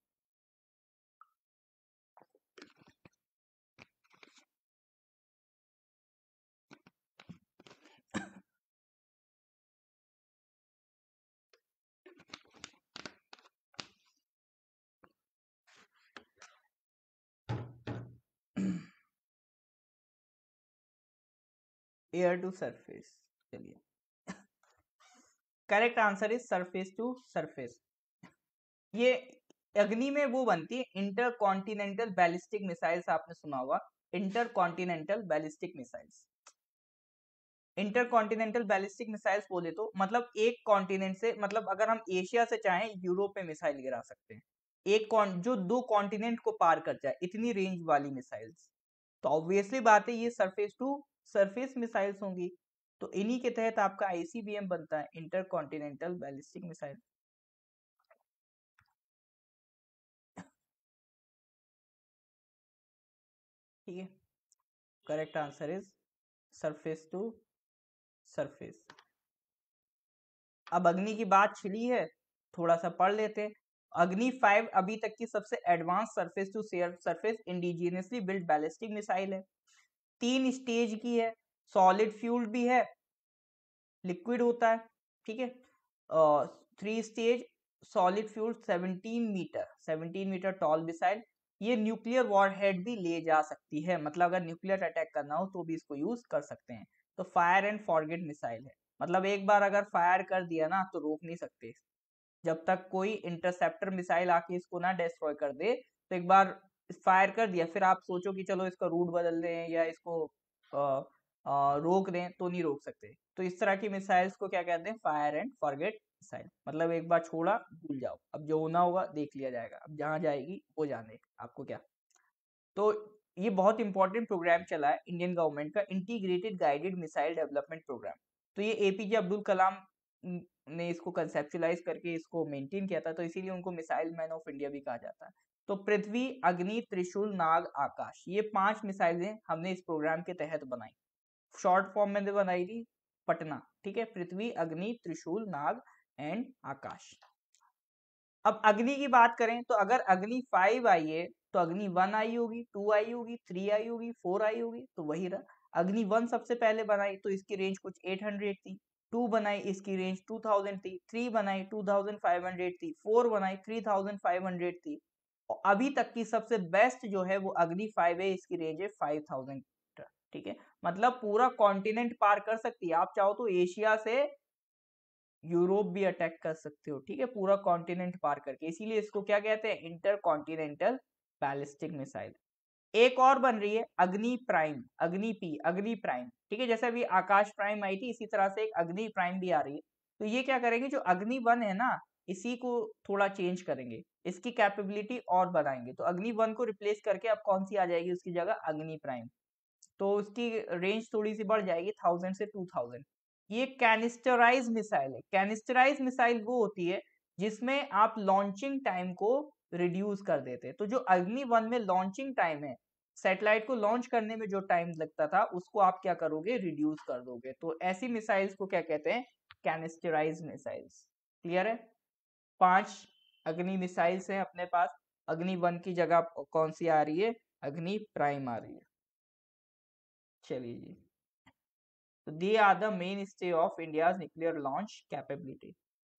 एयर टू सरफेस चलिए correct answer is surface to surface ये अग्नि में वो बनती है इंटर कॉन्टिनेंटल बैलिस्टिक मिसाइल्स आपने सुना होगा intercontinental ballistic missiles intercontinental ballistic missiles बोले तो मतलब एक कॉन्टिनेंट से मतलब अगर हम एशिया से चाहें यूरोप में मिसाइल गिरा सकते हैं एक जो दो कॉन्टिनेंट को पार कर जाए इतनी रेंज वाली मिसाइल्स तो ऑब्वियसली बात है ये सरफेस टू सरफेस मिसाइल्स होंगी तो इन्हीं के तहत आपका आईसीबीएम बनता है इंटर कॉन्टिनेंटल बैलिस्टिक मिसाइल ठीक है correct answer is surface to surface अब अग्नि की बात छिली है थोड़ा सा पढ़ लेते हैं अग्नि फाइव अभी तक की सबसे advance surface to surface indigenously build ballistic missile है तीन स्टेज की है सॉलिड फ्यूल भी है लिक्विड होता है ठीक है three stage solid fuel 17 metre 17 metre tall missile ये न्यूक्लियर वॉरहेड भी ले जा सकती है मतलब अगर न्यूक्लियर अटैक करना हो तो भी इसको यूज कर सकते हैं तो फायर एंड फॉरगेट मिसाइल है मतलब एक बार अगर फायर कर दिया ना तो रोक नहीं सकते जब तक कोई इंटरसेप्टर मिसाइल आके इसको ना डिस्ट्रॉय कर दे तो एक बार फायर कर दिया फिर आप सोचो कि चलो इसका रूट बदल दें या इसको आ, आ, रोक दें तो नहीं रोक सकते तो इस तरह की मिसाइल्स को क्या कहते हैं फायर एंड फॉरगेट मिसाइल मतलब एक बार छोड़ा भूल जाओ अब जो होना होगा देख लिया जाएगा अब जहाँ जाएगी वो जाने आपको क्या तो ये बहुत इंपॉर्टेंट प्रोग्राम चला है इंडियन गवर्नमेंट का integrated guided missile development programme तो ये एपीजे अब्दुल कलाम ने इसको कंसेप्चुलाइज करके इसको मेंटेन किया था तो इसीलिए उनको मिसाइल मैन ऑफ इंडिया भी कहा जाता है तो पृथ्वी अग्नि त्रिशूल नाग आकाश ये पांच मिसाइलें हमने इस प्रोग्राम के तहत बनाई शॉर्ट फॉर्म में बनाई थी पटना ठीक है पृथ्वी अग्नि त्रिशूल नाग एंड आकाश अब अग्नि की बात करें तो अगर अग्नि फाइव आई है तो अग्नि वन आई होगी टू आई होगी थ्री आई होगी फोर आई होगी तो वही रहा अग्नि वन सबसे पहले बनाई तो इसकी रेंज कुछ एट हंड्रेड थी टू बनाई इसकी रेंज टू थाउजेंड थी थ्री बनाई टू थाउजेंड फाइव हंड्रेड थी फोर बनाई थ्री थाउजेंड फाइव हंड्रेड थी अभी तक की सबसे बेस्ट जो है वो अग्नि फाइव है इसकी रेंज है फाइव थाउजेंड ठीक है मतलब पूरा कॉन्टिनेंट पार कर सकती है आप चाहो तो एशिया से यूरोप भी अटैक कर सकते हो ठीक है पूरा कॉन्टिनेंट पार करके इसीलिए इसको क्या कहते हैं इंटर कॉन्टिनेंटल बैलिस्टिक मिसाइल एक और बन रही है अग्नि प्राइम अग्नि पी अग्नि प्राइम ठीक है जैसे अभी आकाश प्राइम आई थी इसी तरह से एक अग्नि प्राइम भी आ रही है तो ये क्या करेंगे जो अग्नि वन है ना इसी को थोड़ा चेंज करेंगे इसकी कैपेबिलिटी और बढ़ाएंगे तो अग्नि वन को रिप्लेस करके अब कौन सी आ जाएगी उसकी जगह अग्नि प्राइम तो उसकी रेंज थोड़ी सी बढ़ जाएगी थाउजेंड से टू थाउजेंड ये कैनिस्टराइज मिसाइल है कैनिस्टराइज मिसाइल वो होती है जिसमें आप लॉन्चिंग टाइम को रिड्यूस कर देते तो जो अग्नि वन में लॉन्चिंग टाइम है सेटेलाइट को लॉन्च करने में जो टाइम लगता था उसको आप क्या करोगे रिड्यूस कर दोगे तो ऐसी मिसाइल्स को क्या कहते हैं कैनिस्टराइज मिसाइल्स क्लियर है पांच अग्नि मिसाइल से अपने पास अग्नि वन की जगह कौन सी आ रही है अग्नि प्राइम आ रही है चलिए जी तो they are the mainstay of India nuclear launch capability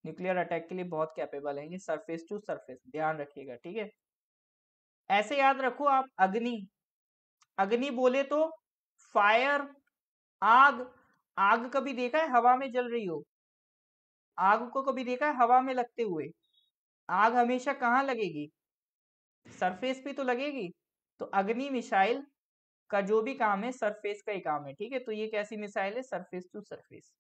nuclear attack के लिए बहुत कैपेबल है ये सरफेस टू सरफेस ध्यान रखिएगा ठीक है ऐसे याद रखो आप अग्नि अग्नि बोले तो फायर आग आग कभी देखा है हवा में जल रही हो आग को कभी देखा है हवा में लगते हुए आग हमेशा कहाँ लगेगी सरफेस पे तो लगेगी तो अग्नि मिसाइल का जो भी काम है सरफेस का ही काम है ठीक है तो ये कैसी मिसाइल है सरफेस टू सरफेस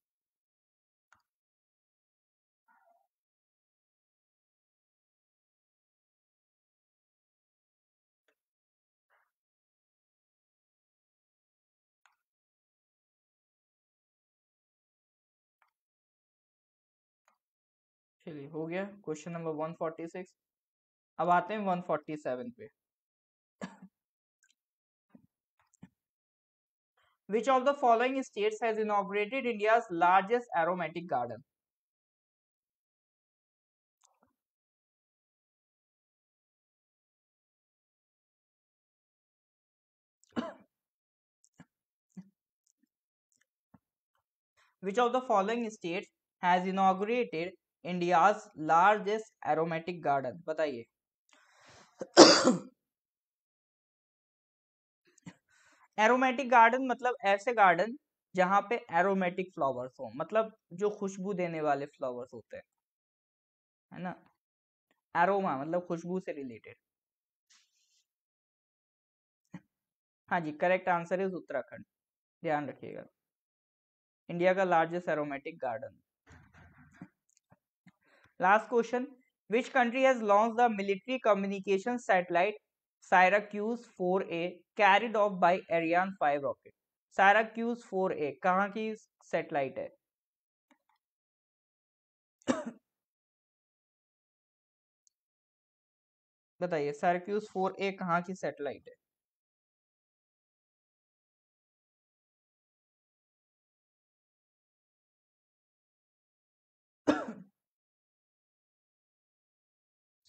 चलिए हो गया question number one forty six अब आते हैं वन फोर्टी सेवन पे which of the following state has inaugurated India largest aromatic garden Which of the following states has inaugurated India largest aromatic garden बताइए aromatic garden मतलब ऐसे garden जहां पे aromatic flowers हो मतलब जो खुशबू देने वाले फ्लावर्स होते हैं है ना एरोमा मतलब खुशबू से रिलेटेड हाँ जी करेक्ट आंसर इज उत्तराखंड ध्यान रखिएगा इंडिया का largest aromatic garden last question which country has launch the military communication satellite Syracuse four A carried off by Ariane five rocket Syracuse four A कहा की satellite है बताइए सैरक्यूज four A कहा की satellite है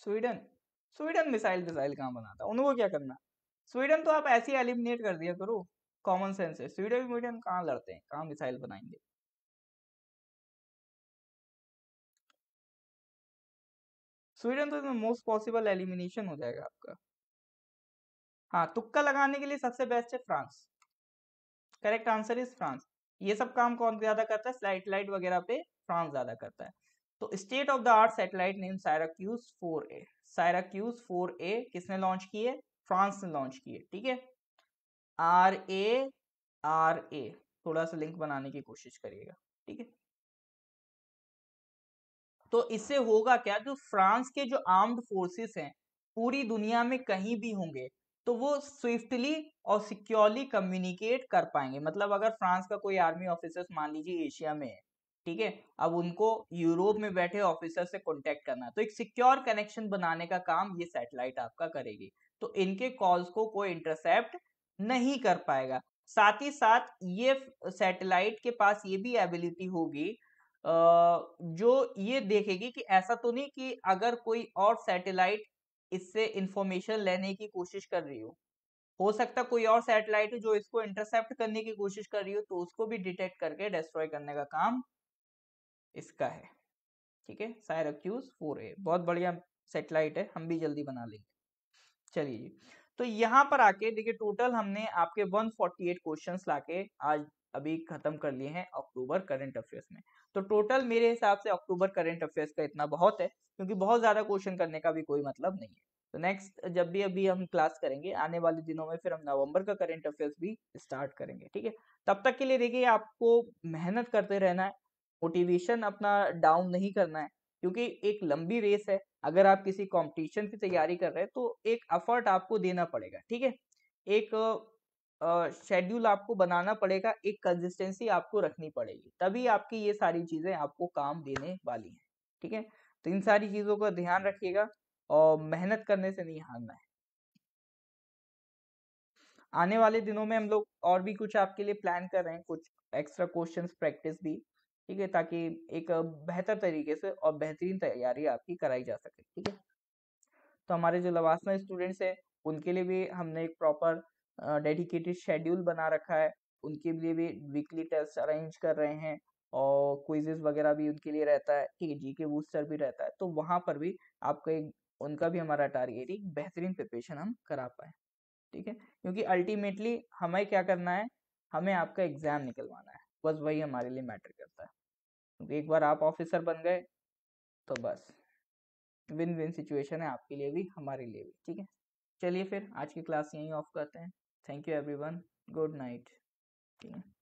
स्वीडन स्वीडन मिसाइल मिसाइल कहाँ बनाता उनको क्या करना स्वीडन तो आप ऐसे ही एलिमिनेट कर दिया करो कॉमन सेंस है स्वीडन स्वीडन कहाँ लड़ते हैं कहाँ मिसाइल बनाएंगे स्वीडन तो इसमें मोस्ट पॉसिबल एलिमिनेशन हो जाएगा आपका हाँ तुक्का लगाने के लिए सबसे बेस्ट है France correct answer is France ये सब काम कौन ज्यादा करता है सैटेलाइट वगैरह पे फ्रांस ज्यादा करता है तो state of the art satellite name Syracuse four A Syracuse four A किसने लॉन्च किए फ्रांस ने लॉन्च किए ठीक है आर ए आर ए थोड़ा सा लिंक बनाने की कोशिश करिएगा ठीक है तो इससे होगा क्या जो फ्रांस के जो आर्म्ड फोर्सेस हैं पूरी दुनिया में कहीं भी होंगे तो वो स्विफ्टली और सिक्योरली कम्युनिकेट कर पाएंगे मतलब अगर फ्रांस का कोई आर्मी ऑफिसर्स मान लीजिए एशिया में है ठीक है अब उनको यूरोप में बैठे ऑफिसर से कॉन्टेक्ट करना है तो एक सिक्योर कनेक्शन बनाने का काम ये सैटेलाइट आपका करेगी तो इनके कॉल्स को कोई इंटरसेप्ट नहीं कर पाएगा साथ ही साथ ये सैटेलाइट के पास ये भी एबिलिटी होगी जो ये देखेगी कि ऐसा तो नहीं कि अगर कोई और सैटेलाइट इससे इंफॉर्मेशन लेने की कोशिश कर रही हो हो सकता कोई और सैटेलाइट जो इसको इंटरसेप्ट करने की कोशिश कर रही हो तो उसको भी डिटेक्ट करके डिस्ट्रॉय करने का काम इसका है ठीक है सायरक्यूज फोर ए बहुत बढ़िया सेटेलाइट है हम भी जल्दी बना लेंगे चलिए जी तो यहाँ पर आके देखिए टोटल हमने आपके 148 फोर्टी क्वेश्चंस लाके आज अभी खत्म कर लिए हैं अक्टूबर करंट अफेयर्स में तो टोटल मेरे हिसाब से अक्टूबर करंट अफेयर्स का इतना बहुत है क्योंकि बहुत ज्यादा क्वेश्चन करने का भी कोई मतलब नहीं है तो नेक्स्ट जब भी अभी हम क्लास करेंगे आने वाले दिनों में फिर हम नवंबर का करंट अफेयर्स भी स्टार्ट करेंगे ठीक है तब तक के लिए देखिए आपको मेहनत करते रहना है मोटिवेशन अपना डाउन नहीं करना है क्योंकि एक लंबी रेस है अगर आप किसी कंपटीशन की तैयारी कर रहे हैं तो एक एफर्ट आपको देना पड़ेगा ठीक है एक शेड्यूल आपको बनाना पड़ेगा एक कंसिस्टेंसी आपको रखनी पड़ेगी तभी आपकी ये सारी चीज़ें आपको काम देने वाली हैं ठीक है तो इन सारी चीज़ों का ध्यान रखिएगा और मेहनत करने से नहीं हारना है आने वाले दिनों में हम लोग और भी कुछ आपके लिए प्लान कर रहे हैं कुछ एक्स्ट्रा क्वेश्चंस प्रैक्टिस भी ठीक है ताकि एक बेहतर तरीके से और बेहतरीन तैयारी आपकी कराई जा सके ठीक है तो हमारे जो लवासना स्टूडेंट्स हैं उनके लिए भी हमने एक प्रॉपर डेडिकेटेड शेड्यूल बना रखा है उनके लिए भी वीकली टेस्ट अरेंज कर रहे हैं और क्विजेज वगैरह भी उनके लिए रहता है ठीक है जी के बूस्टर भी रहता है तो वहाँ पर भी आपका एक उनका भी हमारा टारगेट एक बेहतरीन प्रिपरेशन हम करा पाए ठीक है क्योंकि अल्टीमेटली हमें क्या करना है हमें आपका एग्ज़ाम निकलवाना है बस वही हमारे लिए मैटर करता है क्योंकि एक बार आप ऑफिसर बन गए तो बस विन विन सिचुएशन है आपके लिए भी हमारे लिए भी ठीक है चलिए फिर आज की क्लास यहीं ऑफ करते हैं thank you everyone good night ठीक है